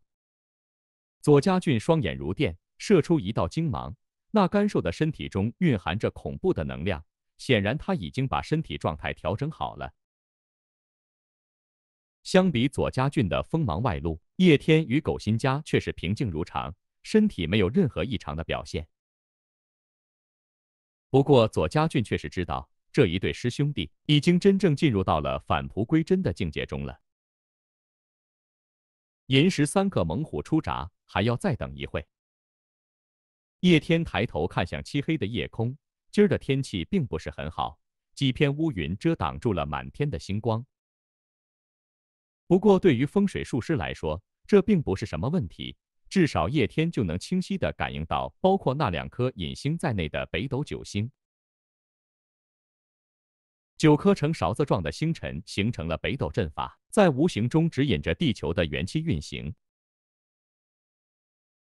左家俊双眼如电，射出一道精芒。那干瘦的身体中蕴含着恐怖的能量，显然他已经把身体状态调整好了。相比左家俊的锋芒外露，叶天与狗心家却是平静如常，身体没有任何异常的表现。不过左家俊却是知道，这一对师兄弟已经真正进入到了返璞归真的境界中了。寅时三刻，猛虎出闸，还要再等一会叶天抬头看向漆黑的夜空，今儿的天气并不是很好，几片乌云遮挡住了满天的星光。不过对于风水术师来说，这并不是什么问题，至少叶天就能清晰的感应到，包括那两颗隐星在内的北斗九星。九颗呈勺子状的星辰形成了北斗阵法，在无形中指引着地球的元气运行。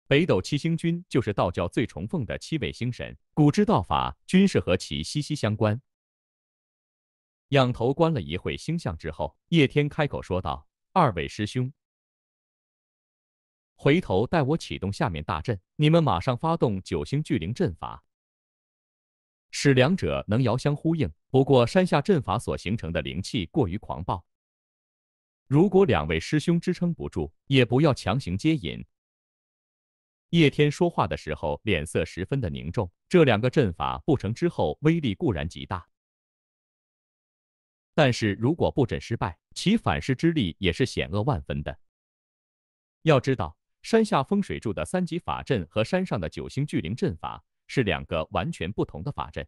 北斗七星君就是道教最崇奉的七位星神，古之道法均是和其息息相关。仰头观了一会星象之后，叶天开口说道：“二位师兄，回头待我启动下面大阵，你们马上发动九星聚灵阵法，使两者能遥相呼应。”不过山下阵法所形成的灵气过于狂暴，如果两位师兄支撑不住，也不要强行接引。叶天说话的时候，脸色十分的凝重。这两个阵法不成之后，威力固然极大，但是如果布阵失败，其反噬之力也是险恶万分的。要知道，山下风水柱的三级法阵和山上的九星聚灵阵法是两个完全不同的法阵。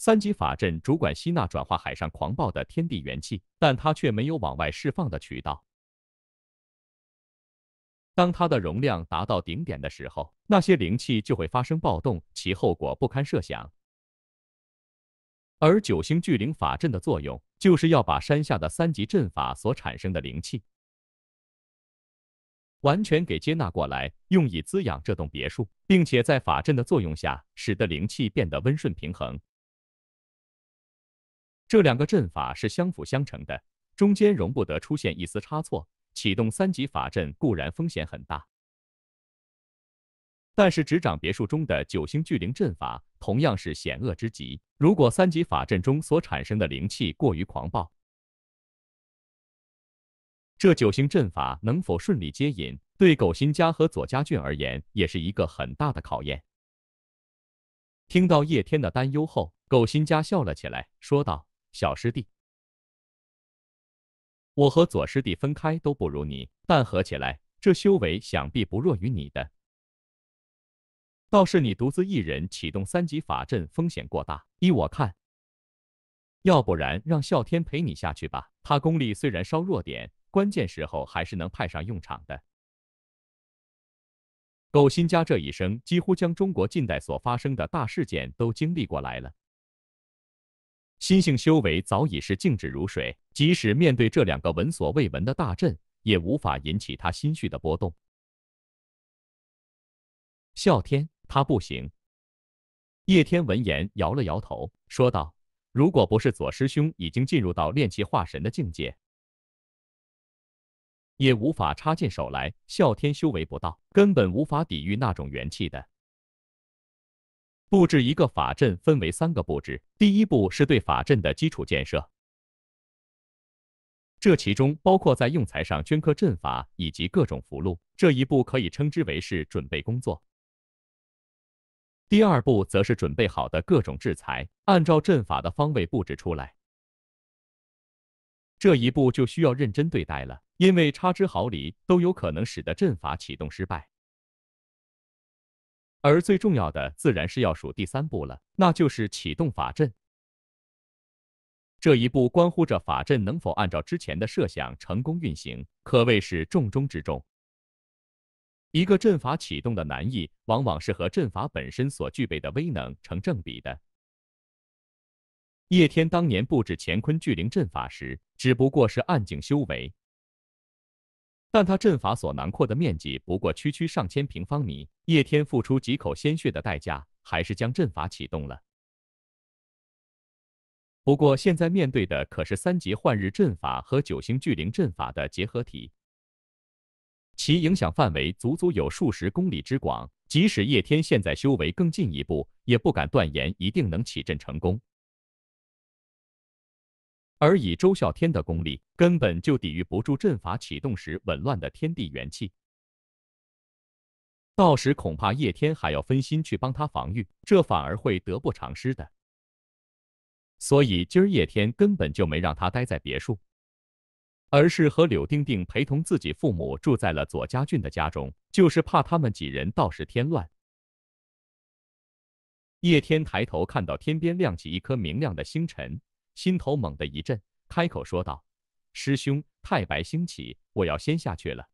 三级法阵主管吸纳转化海上狂暴的天地元气，但它却没有往外释放的渠道。当它的容量达到顶点的时候，那些灵气就会发生暴动，其后果不堪设想。而九星聚灵法阵的作用，就是要把山下的三级阵法所产生的灵气完全给接纳过来，用以滋养这栋别墅，并且在法阵的作用下，使得灵气变得温顺平衡。这两个阵法是相辅相成的，中间容不得出现一丝差错。启动三级法阵固然风险很大，但是执掌别墅中的九星聚灵阵法同样是险恶之极。如果三级法阵中所产生的灵气过于狂暴，这九星阵法能否顺利接引，对狗新家和左家俊而言也是一个很大的考验。听到叶天的担忧后，狗新家笑了起来，说道。小师弟，我和左师弟分开都不如你，但合起来，这修为想必不弱于你的。倒是你独自一人启动三级法阵，风险过大。依我看，要不然让啸天陪你下去吧，他功力虽然稍弱点，关键时候还是能派上用场的。苟新家这一生，几乎将中国近代所发生的大事件都经历过来了。心性修为早已是静止如水，即使面对这两个闻所未闻的大阵，也无法引起他心绪的波动。啸天，他不行。叶天闻言摇了摇头，说道：“如果不是左师兄已经进入到炼气化神的境界，也无法插进手来。啸天修为不到，根本无法抵御那种元气的。”布置一个法阵分为三个步骤。第一步是对法阵的基础建设，这其中包括在用材上镌刻阵法以及各种符箓。这一步可以称之为是准备工作。第二步则是准备好的各种制裁，按照阵法的方位布置出来。这一步就需要认真对待了，因为差之毫厘，都有可能使得阵法启动失败。而最重要的，自然是要数第三步了，那就是启动法阵。这一步关乎着法阵能否按照之前的设想成功运行，可谓是重中之重。一个阵法启动的难易，往往是和阵法本身所具备的威能成正比的。叶天当年布置乾坤巨灵阵法时，只不过是暗境修为。但他阵法所囊括的面积不过区区上千平方米，叶天付出几口鲜血的代价，还是将阵法启动了。不过现在面对的可是三级幻日阵法和九星巨灵阵法的结合体，其影响范围足足有数十公里之广，即使叶天现在修为更进一步，也不敢断言一定能起阵成功。而以周孝天的功力，根本就抵御不住阵法启动时紊乱的天地元气。到时恐怕叶天还要分心去帮他防御，这反而会得不偿失的。所以今儿叶天根本就没让他待在别墅，而是和柳丁丁陪同自己父母住在了左家俊的家中，就是怕他们几人到时添乱。叶天抬头看到天边亮起一颗明亮的星辰。心头猛地一震，开口说道：“师兄，太白星起，我要先下去了。”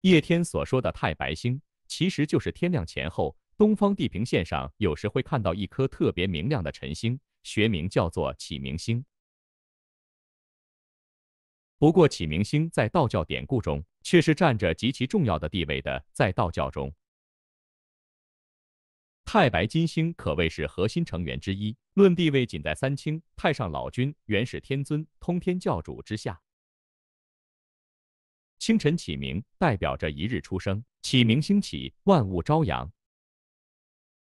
叶天所说的太白星，其实就是天亮前后，东方地平线上有时会看到一颗特别明亮的晨星，学名叫做启明星。不过，启明星在道教典故中却是占着极其重要的地位的，在道教中。太白金星可谓是核心成员之一，论地位仅在三清、太上老君、元始天尊、通天教主之下。清晨启明，代表着一日出生，启明星起，万物朝阳。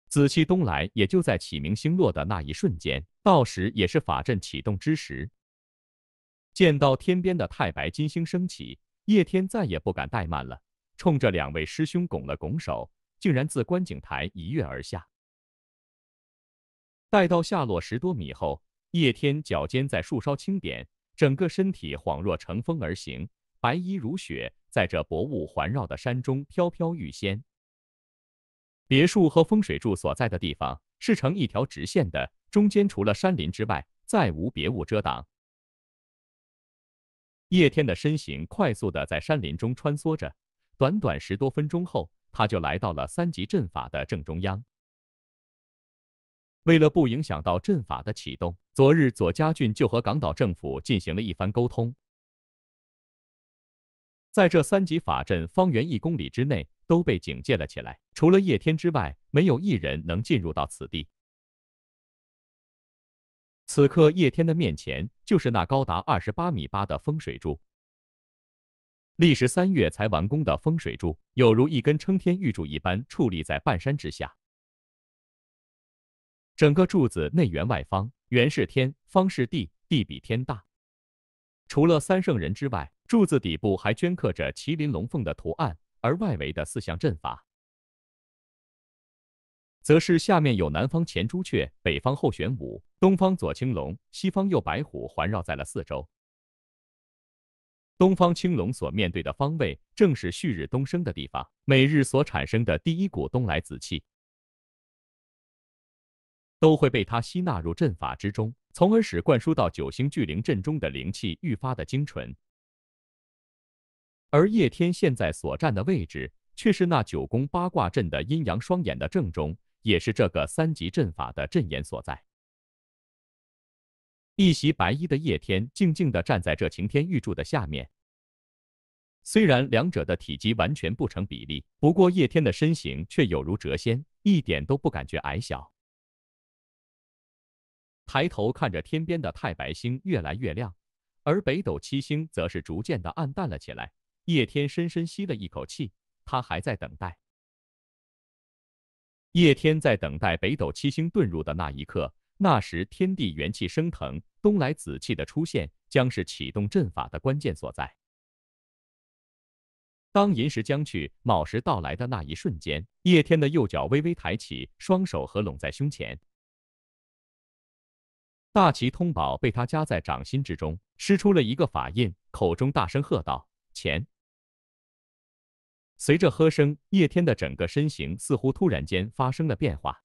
紫气东来，也就在启明星落的那一瞬间，到时也是法阵启动之时。见到天边的太白金星升起，叶天再也不敢怠慢了，冲着两位师兄拱了拱手。竟然自观景台一跃而下，待到下落十多米后，叶天脚尖在树梢轻点，整个身体恍若乘风而行，白衣如雪，在这薄雾环绕的山中飘飘欲仙。别墅和风水柱所在的地方是呈一条直线的，中间除了山林之外，再无别物遮挡。叶天的身形快速的在山林中穿梭着，短短十多分钟后。他就来到了三级阵法的正中央。为了不影响到阵法的启动，昨日左家俊就和港岛政府进行了一番沟通。在这三级法阵方圆一公里之内都被警戒了起来，除了叶天之外，没有一人能进入到此地。此刻，叶天的面前就是那高达二十八米八的风水柱。历时三月才完工的风水柱，有如一根撑天玉柱一般矗立在半山之下。整个柱子内圆外方，圆是天，方是地，地比天大。除了三圣人之外，柱子底部还镌刻着麒麟龙凤的图案，而外围的四象阵法，则是下面有南方前朱雀、北方后玄武、东方左青龙、西方右白虎环绕在了四周。东方青龙所面对的方位正是旭日东升的地方，每日所产生的第一股东来紫气，都会被它吸纳入阵法之中，从而使灌输到九星聚灵阵中的灵气愈发的精纯。而叶天现在所站的位置，却是那九宫八卦阵的阴阳双眼的正中，也是这个三级阵法的阵眼所在。一袭白衣的叶天静静地站在这擎天玉柱的下面。虽然两者的体积完全不成比例，不过叶天的身形却有如谪仙，一点都不感觉矮小。抬头看着天边的太白星越来越亮，而北斗七星则是逐渐的暗淡了起来。叶天深深吸了一口气，他还在等待。叶天在等待北斗七星遁入的那一刻。那时，天地元气升腾，东来紫气的出现将是启动阵法的关键所在。当寅时将去，卯时到来的那一瞬间，叶天的右脚微微抬起，双手合拢在胸前，大齐通宝被他夹在掌心之中，施出了一个法印，口中大声喝道：“钱！”随着喝声，叶天的整个身形似乎突然间发生了变化。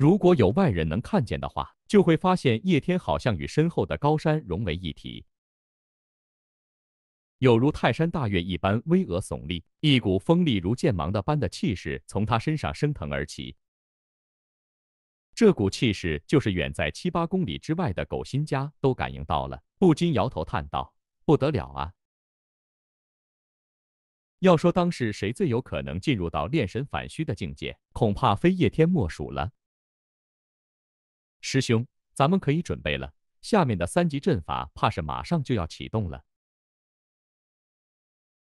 如果有外人能看见的话，就会发现叶天好像与身后的高山融为一体，有如泰山大岳一般巍峨耸立。一股锋利如剑芒的般的气势从他身上升腾而起，这股气势就是远在七八公里之外的狗新家都感应到了，不禁摇头叹道：“不得了啊！”要说当时谁最有可能进入到炼神反虚的境界，恐怕非叶天莫属了。师兄，咱们可以准备了。下面的三级阵法怕是马上就要启动了。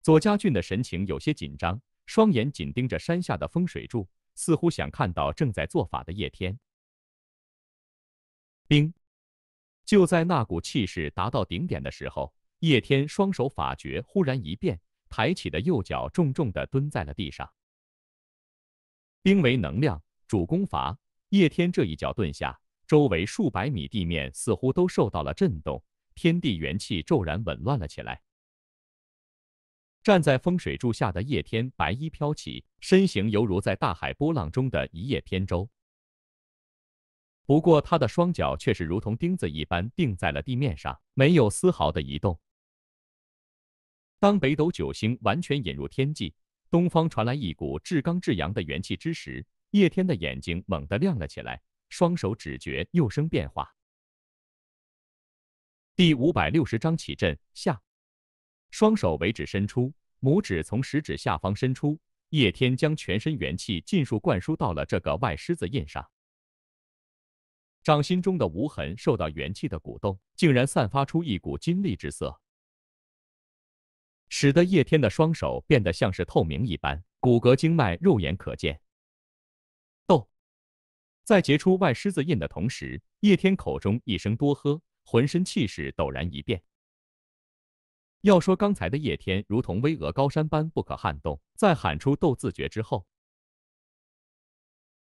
左家俊的神情有些紧张，双眼紧盯着山下的风水柱，似乎想看到正在做法的叶天。冰，就在那股气势达到顶点的时候，叶天双手法诀忽然一变，抬起的右脚重重的蹲在了地上。冰为能量，主攻伐。叶天这一脚蹲下。周围数百米地面似乎都受到了震动，天地元气骤然紊乱了起来。站在风水柱下的叶天，白衣飘起，身形犹如在大海波浪中的一叶扁舟。不过他的双脚却是如同钉子一般钉在了地面上，没有丝毫的移动。当北斗九星完全引入天际，东方传来一股至刚至阳的元气之时，叶天的眼睛猛地亮了起来。双手指诀又生变化。第五百六十章起阵下，双手尾指伸出，拇指从食指下方伸出。叶天将全身元气尽数灌输到了这个外狮子印上，掌心中的无痕受到元气的鼓动，竟然散发出一股金力之色，使得叶天的双手变得像是透明一般，骨骼经脉肉眼可见。在结出外狮子印的同时，叶天口中一声“多喝”，浑身气势陡然一变。要说刚才的叶天如同巍峨高山般不可撼动，在喊出“斗字诀”之后，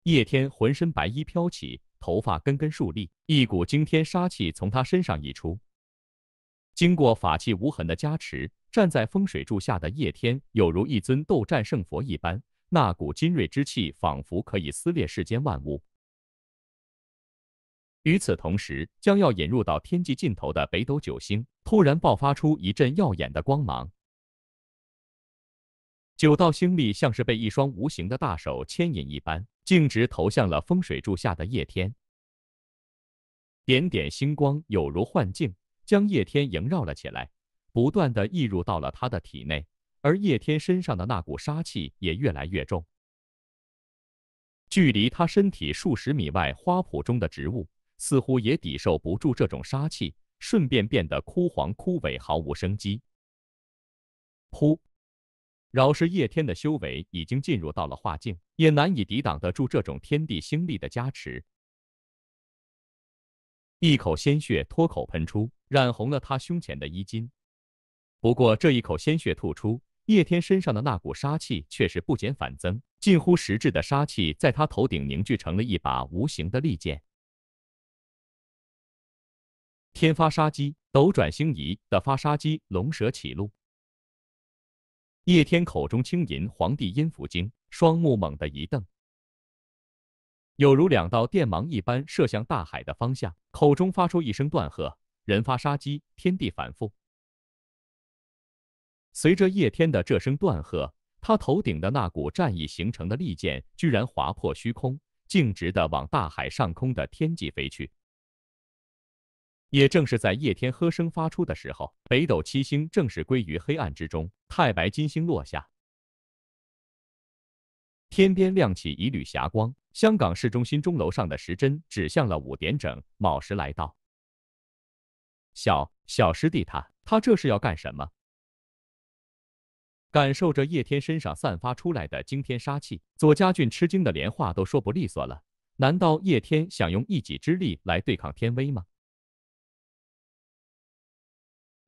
叶天浑身白衣飘起，头发根根竖立，一股惊天杀气从他身上溢出。经过法器无痕的加持，站在风水柱下的叶天，有如一尊斗战胜佛一般，那股精锐之气仿佛可以撕裂世间万物。与此同时，将要引入到天际尽头的北斗九星突然爆发出一阵耀眼的光芒，九道星力像是被一双无形的大手牵引一般，径直投向了风水柱下的叶天。点点星光有如幻境，将叶天萦绕了起来，不断的溢入到了他的体内，而叶天身上的那股杀气也越来越重。距离他身体数十米外花圃中的植物。似乎也抵受不住这种杀气，顺便变得枯黄枯萎，毫无生机。噗！饶是叶天的修为已经进入到了化境，也难以抵挡得住这种天地星力的加持。一口鲜血脱口喷出，染红了他胸前的衣襟。不过这一口鲜血吐出，叶天身上的那股杀气却是不减反增，近乎实质的杀气在他头顶凝聚成了一把无形的利剑。天发杀机，斗转星移的发杀机，龙蛇起路。叶天口中轻吟《黄帝阴符经》，双目猛地一瞪，有如两道电芒一般射向大海的方向，口中发出一声断喝：“人发杀机，天地反复。”随着叶天的这声断喝，他头顶的那股战意形成的利剑，居然划破虚空，径直的往大海上空的天际飞去。也正是在叶天喝声发出的时候，北斗七星正式归于黑暗之中，太白金星落下，天边亮起一缕霞光。香港市中心钟楼上的时针指向了五点整，卯时来到。小小师弟他他这是要干什么？感受着叶天身上散发出来的惊天杀气，左家俊吃惊的连话都说不利索了。难道叶天想用一己之力来对抗天威吗？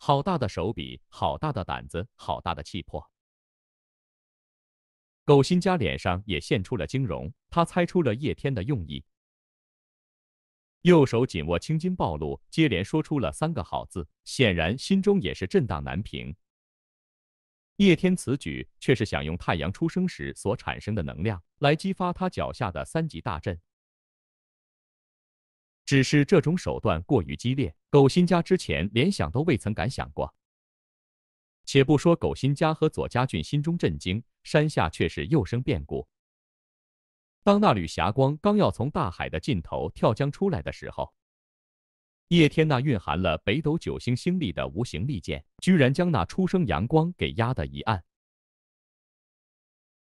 好大的手笔，好大的胆子，好大的气魄！苟新家脸上也现出了惊容，他猜出了叶天的用意，右手紧握青筋暴露，接连说出了三个“好”字，显然心中也是震荡难平。叶天此举却是想用太阳初升时所产生的能量来激发他脚下的三级大阵，只是这种手段过于激烈。狗新家之前连想都未曾敢想过，且不说狗新家和左家俊心中震惊，山下却是又生变故。当那缕霞光刚要从大海的尽头跳江出来的时候，叶天那蕴含了北斗九星星力的无形利剑，居然将那初生阳光给压得一暗。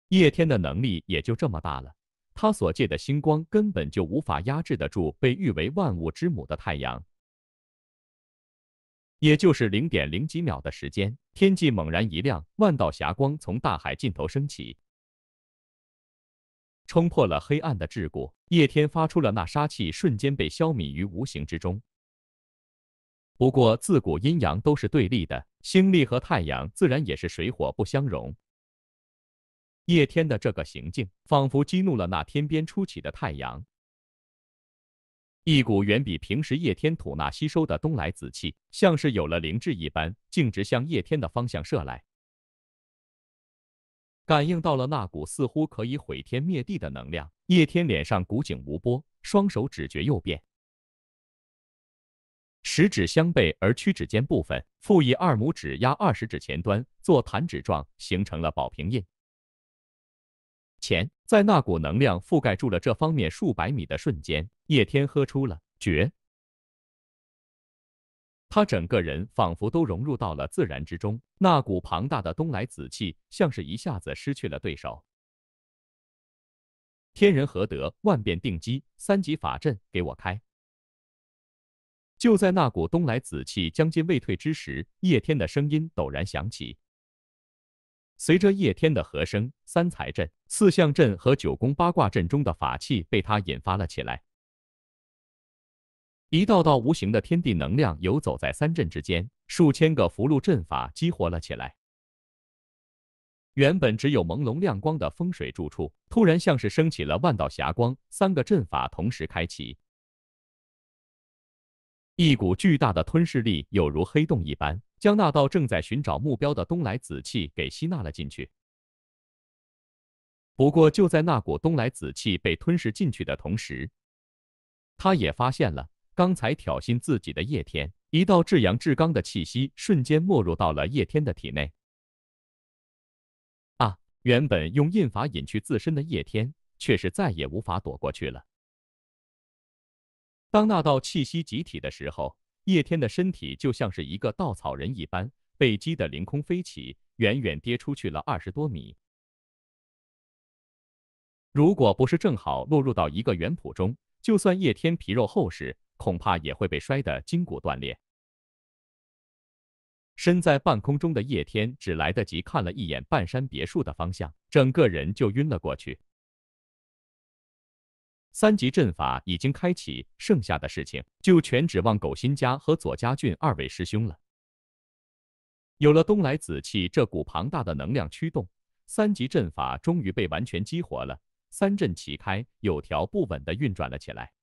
叶天的能力也就这么大了，他所借的星光根本就无法压制得住被誉为万物之母的太阳。也就是零点零几秒的时间，天际猛然一亮，万道霞光从大海尽头升起，冲破了黑暗的桎梏。叶天发出了那杀气，瞬间被消弭于无形之中。不过自古阴阳都是对立的，星力和太阳自然也是水火不相容。叶天的这个行径，仿佛激怒了那天边初起的太阳。一股远比平时叶天吐纳吸收的东来紫气，像是有了灵智一般，径直向叶天的方向射来。感应到了那股似乎可以毁天灭地的能量，叶天脸上古井无波，双手指觉又变，十指相背而屈，指尖部分复以二拇指压二十指前端，做弹指状，形成了宝瓶印。前。在那股能量覆盖住了这方面数百米的瞬间，叶天喝出了“绝”，他整个人仿佛都融入到了自然之中。那股庞大的东来紫气，像是一下子失去了对手。天人合德，万变定机，三级法阵，给我开！就在那股东来紫气将近未退之时，叶天的声音陡然响起。随着叶天的和声，三才阵。四象阵和九宫八卦阵中的法器被他引发了起来，一道道无形的天地能量游走在三阵之间，数千个符箓阵法激活了起来。原本只有朦胧亮光的风水住处，突然像是升起了万道霞光。三个阵法同时开启，一股巨大的吞噬力有如黑洞一般，将那道正在寻找目标的东来紫气给吸纳了进去。不过，就在那股东来紫气被吞噬进去的同时，他也发现了刚才挑衅自己的叶天。一道至阳至刚的气息瞬间没入到了叶天的体内。啊！原本用印法隐去自身的叶天，却是再也无法躲过去了。当那道气息集体的时候，叶天的身体就像是一个稻草人一般，被击得凌空飞起，远远跌出去了二十多米。如果不是正好落入到一个圆谱中，就算叶天皮肉厚实，恐怕也会被摔得筋骨断裂。身在半空中的叶天只来得及看了一眼半山别墅的方向，整个人就晕了过去。三级阵法已经开启，剩下的事情就全指望苟新家和左家俊二位师兄了。有了东来紫气这股庞大的能量驱动，三级阵法终于被完全激活了。三阵齐开，有条不紊的运转了起来。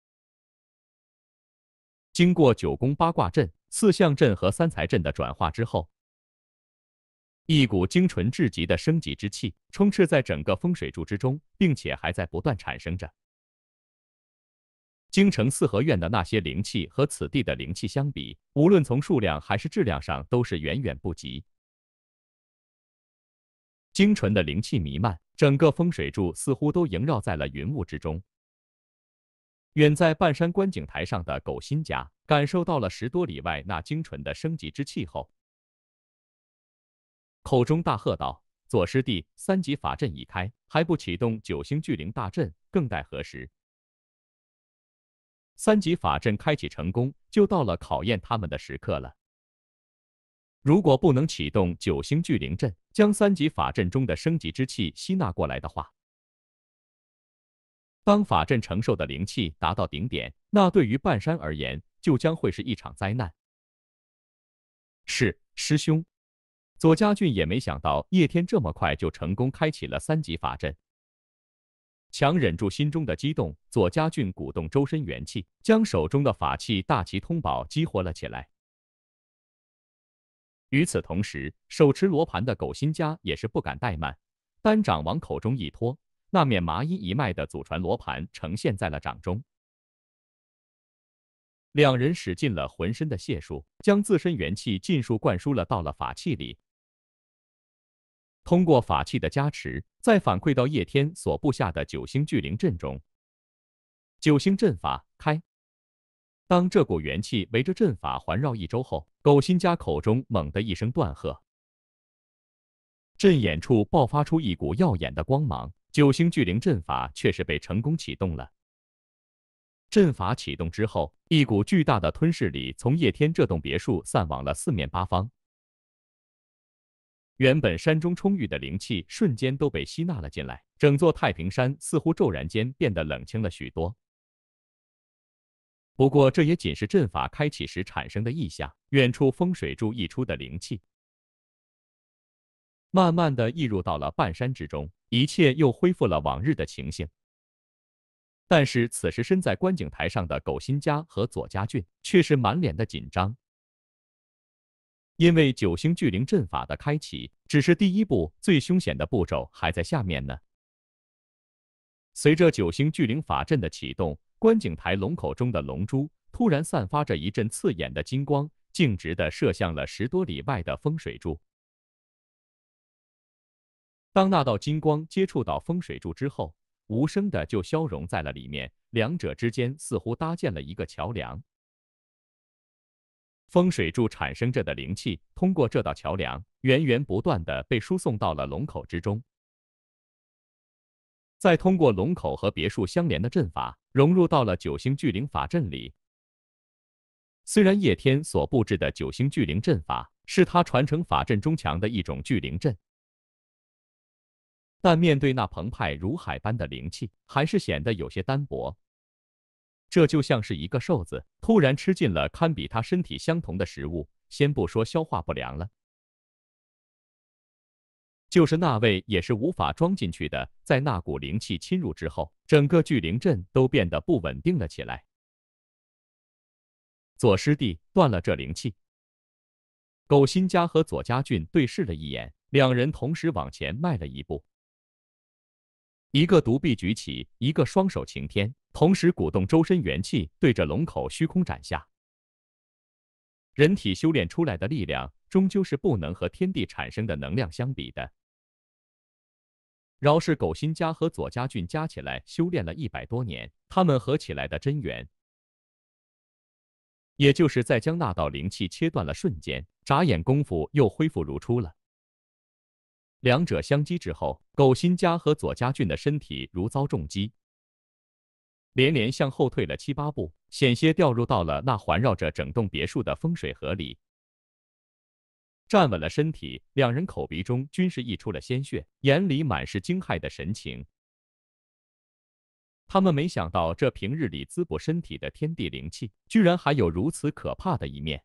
经过九宫八卦阵、四象阵和三才阵的转化之后，一股精纯至极的升级之气充斥在整个风水柱之中，并且还在不断产生着。京城四合院的那些灵气和此地的灵气相比，无论从数量还是质量上，都是远远不及。精纯的灵气弥漫，整个风水柱似乎都萦绕在了云雾之中。远在半山观景台上的狗心家，感受到了十多里外那精纯的升级之气后，口中大喝道：“左师弟，三级法阵已开，还不启动九星聚灵大阵，更待何时？”三级法阵开启成功，就到了考验他们的时刻了。如果不能启动九星聚灵阵，将三级法阵中的升级之气吸纳过来的话，当法阵承受的灵气达到顶点，那对于半山而言，就将会是一场灾难。是师兄，左家俊也没想到叶天这么快就成功开启了三级法阵，强忍住心中的激动，左家俊鼓动周身元气，将手中的法器大旗通宝激活了起来。与此同时，手持罗盘的狗新家也是不敢怠慢，单掌往口中一托，那面麻衣一脉的祖传罗盘呈现在了掌中。两人使尽了浑身的解数，将自身元气尽数灌输了到了法器里，通过法器的加持，再反馈到叶天所布下的九星聚灵阵中。九星阵法开。当这股元气围着阵法环绕一周后，狗心家口中猛地一声断喝，阵眼处爆发出一股耀眼的光芒，九星聚灵阵法却是被成功启动了。阵法启动之后，一股巨大的吞噬力从叶天这栋别墅散往了四面八方，原本山中充裕的灵气瞬间都被吸纳了进来，整座太平山似乎骤然间变得冷清了许多。不过，这也仅是阵法开启时产生的异象。远处风水柱溢出的灵气，慢慢的溢入到了半山之中，一切又恢复了往日的情形。但是，此时身在观景台上的狗新家和左家俊却是满脸的紧张，因为九星聚灵阵法的开启只是第一步，最凶险的步骤还在下面呢。随着九星聚灵法阵的启动。观景台龙口中的龙珠突然散发着一阵刺眼的金光，径直的射向了十多里外的风水柱。当那道金光接触到风水柱之后，无声的就消融在了里面，两者之间似乎搭建了一个桥梁。风水柱产生着的灵气，通过这道桥梁，源源不断的被输送到了龙口之中。再通过龙口和别墅相连的阵法融入到了九星聚灵法阵里。虽然叶天所布置的九星聚灵阵法是他传承法阵中强的一种聚灵阵，但面对那澎湃如海般的灵气，还是显得有些单薄。这就像是一个瘦子突然吃进了堪比他身体相同的食物，先不说消化不良了。就是那位也是无法装进去的。在那股灵气侵入之后，整个聚灵阵都变得不稳定了起来。左师弟，断了这灵气。苟新家和左家俊对视了一眼，两人同时往前迈了一步，一个独臂举起，一个双手擎天，同时鼓动周身元气，对着龙口虚空斩下。人体修炼出来的力量，终究是不能和天地产生的能量相比的。饶是狗新家和左家俊加起来修炼了一百多年，他们合起来的真元，也就是在将那道灵气切断了瞬间，眨眼功夫又恢复如初了。两者相击之后，狗新家和左家俊的身体如遭重击，连连向后退了七八步，险些掉入到了那环绕着整栋别墅的风水河里。站稳了身体，两人口鼻中均是溢出了鲜血，眼里满是惊骇的神情。他们没想到，这平日里滋补身体的天地灵气，居然还有如此可怕的一面。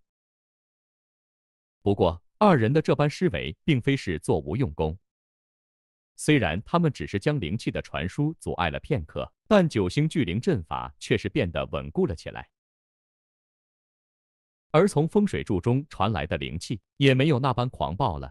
不过，二人的这般施为，并非是做无用功。虽然他们只是将灵气的传输阻碍了片刻，但九星聚灵阵法却是变得稳固了起来。而从风水柱中传来的灵气，也没有那般狂暴了。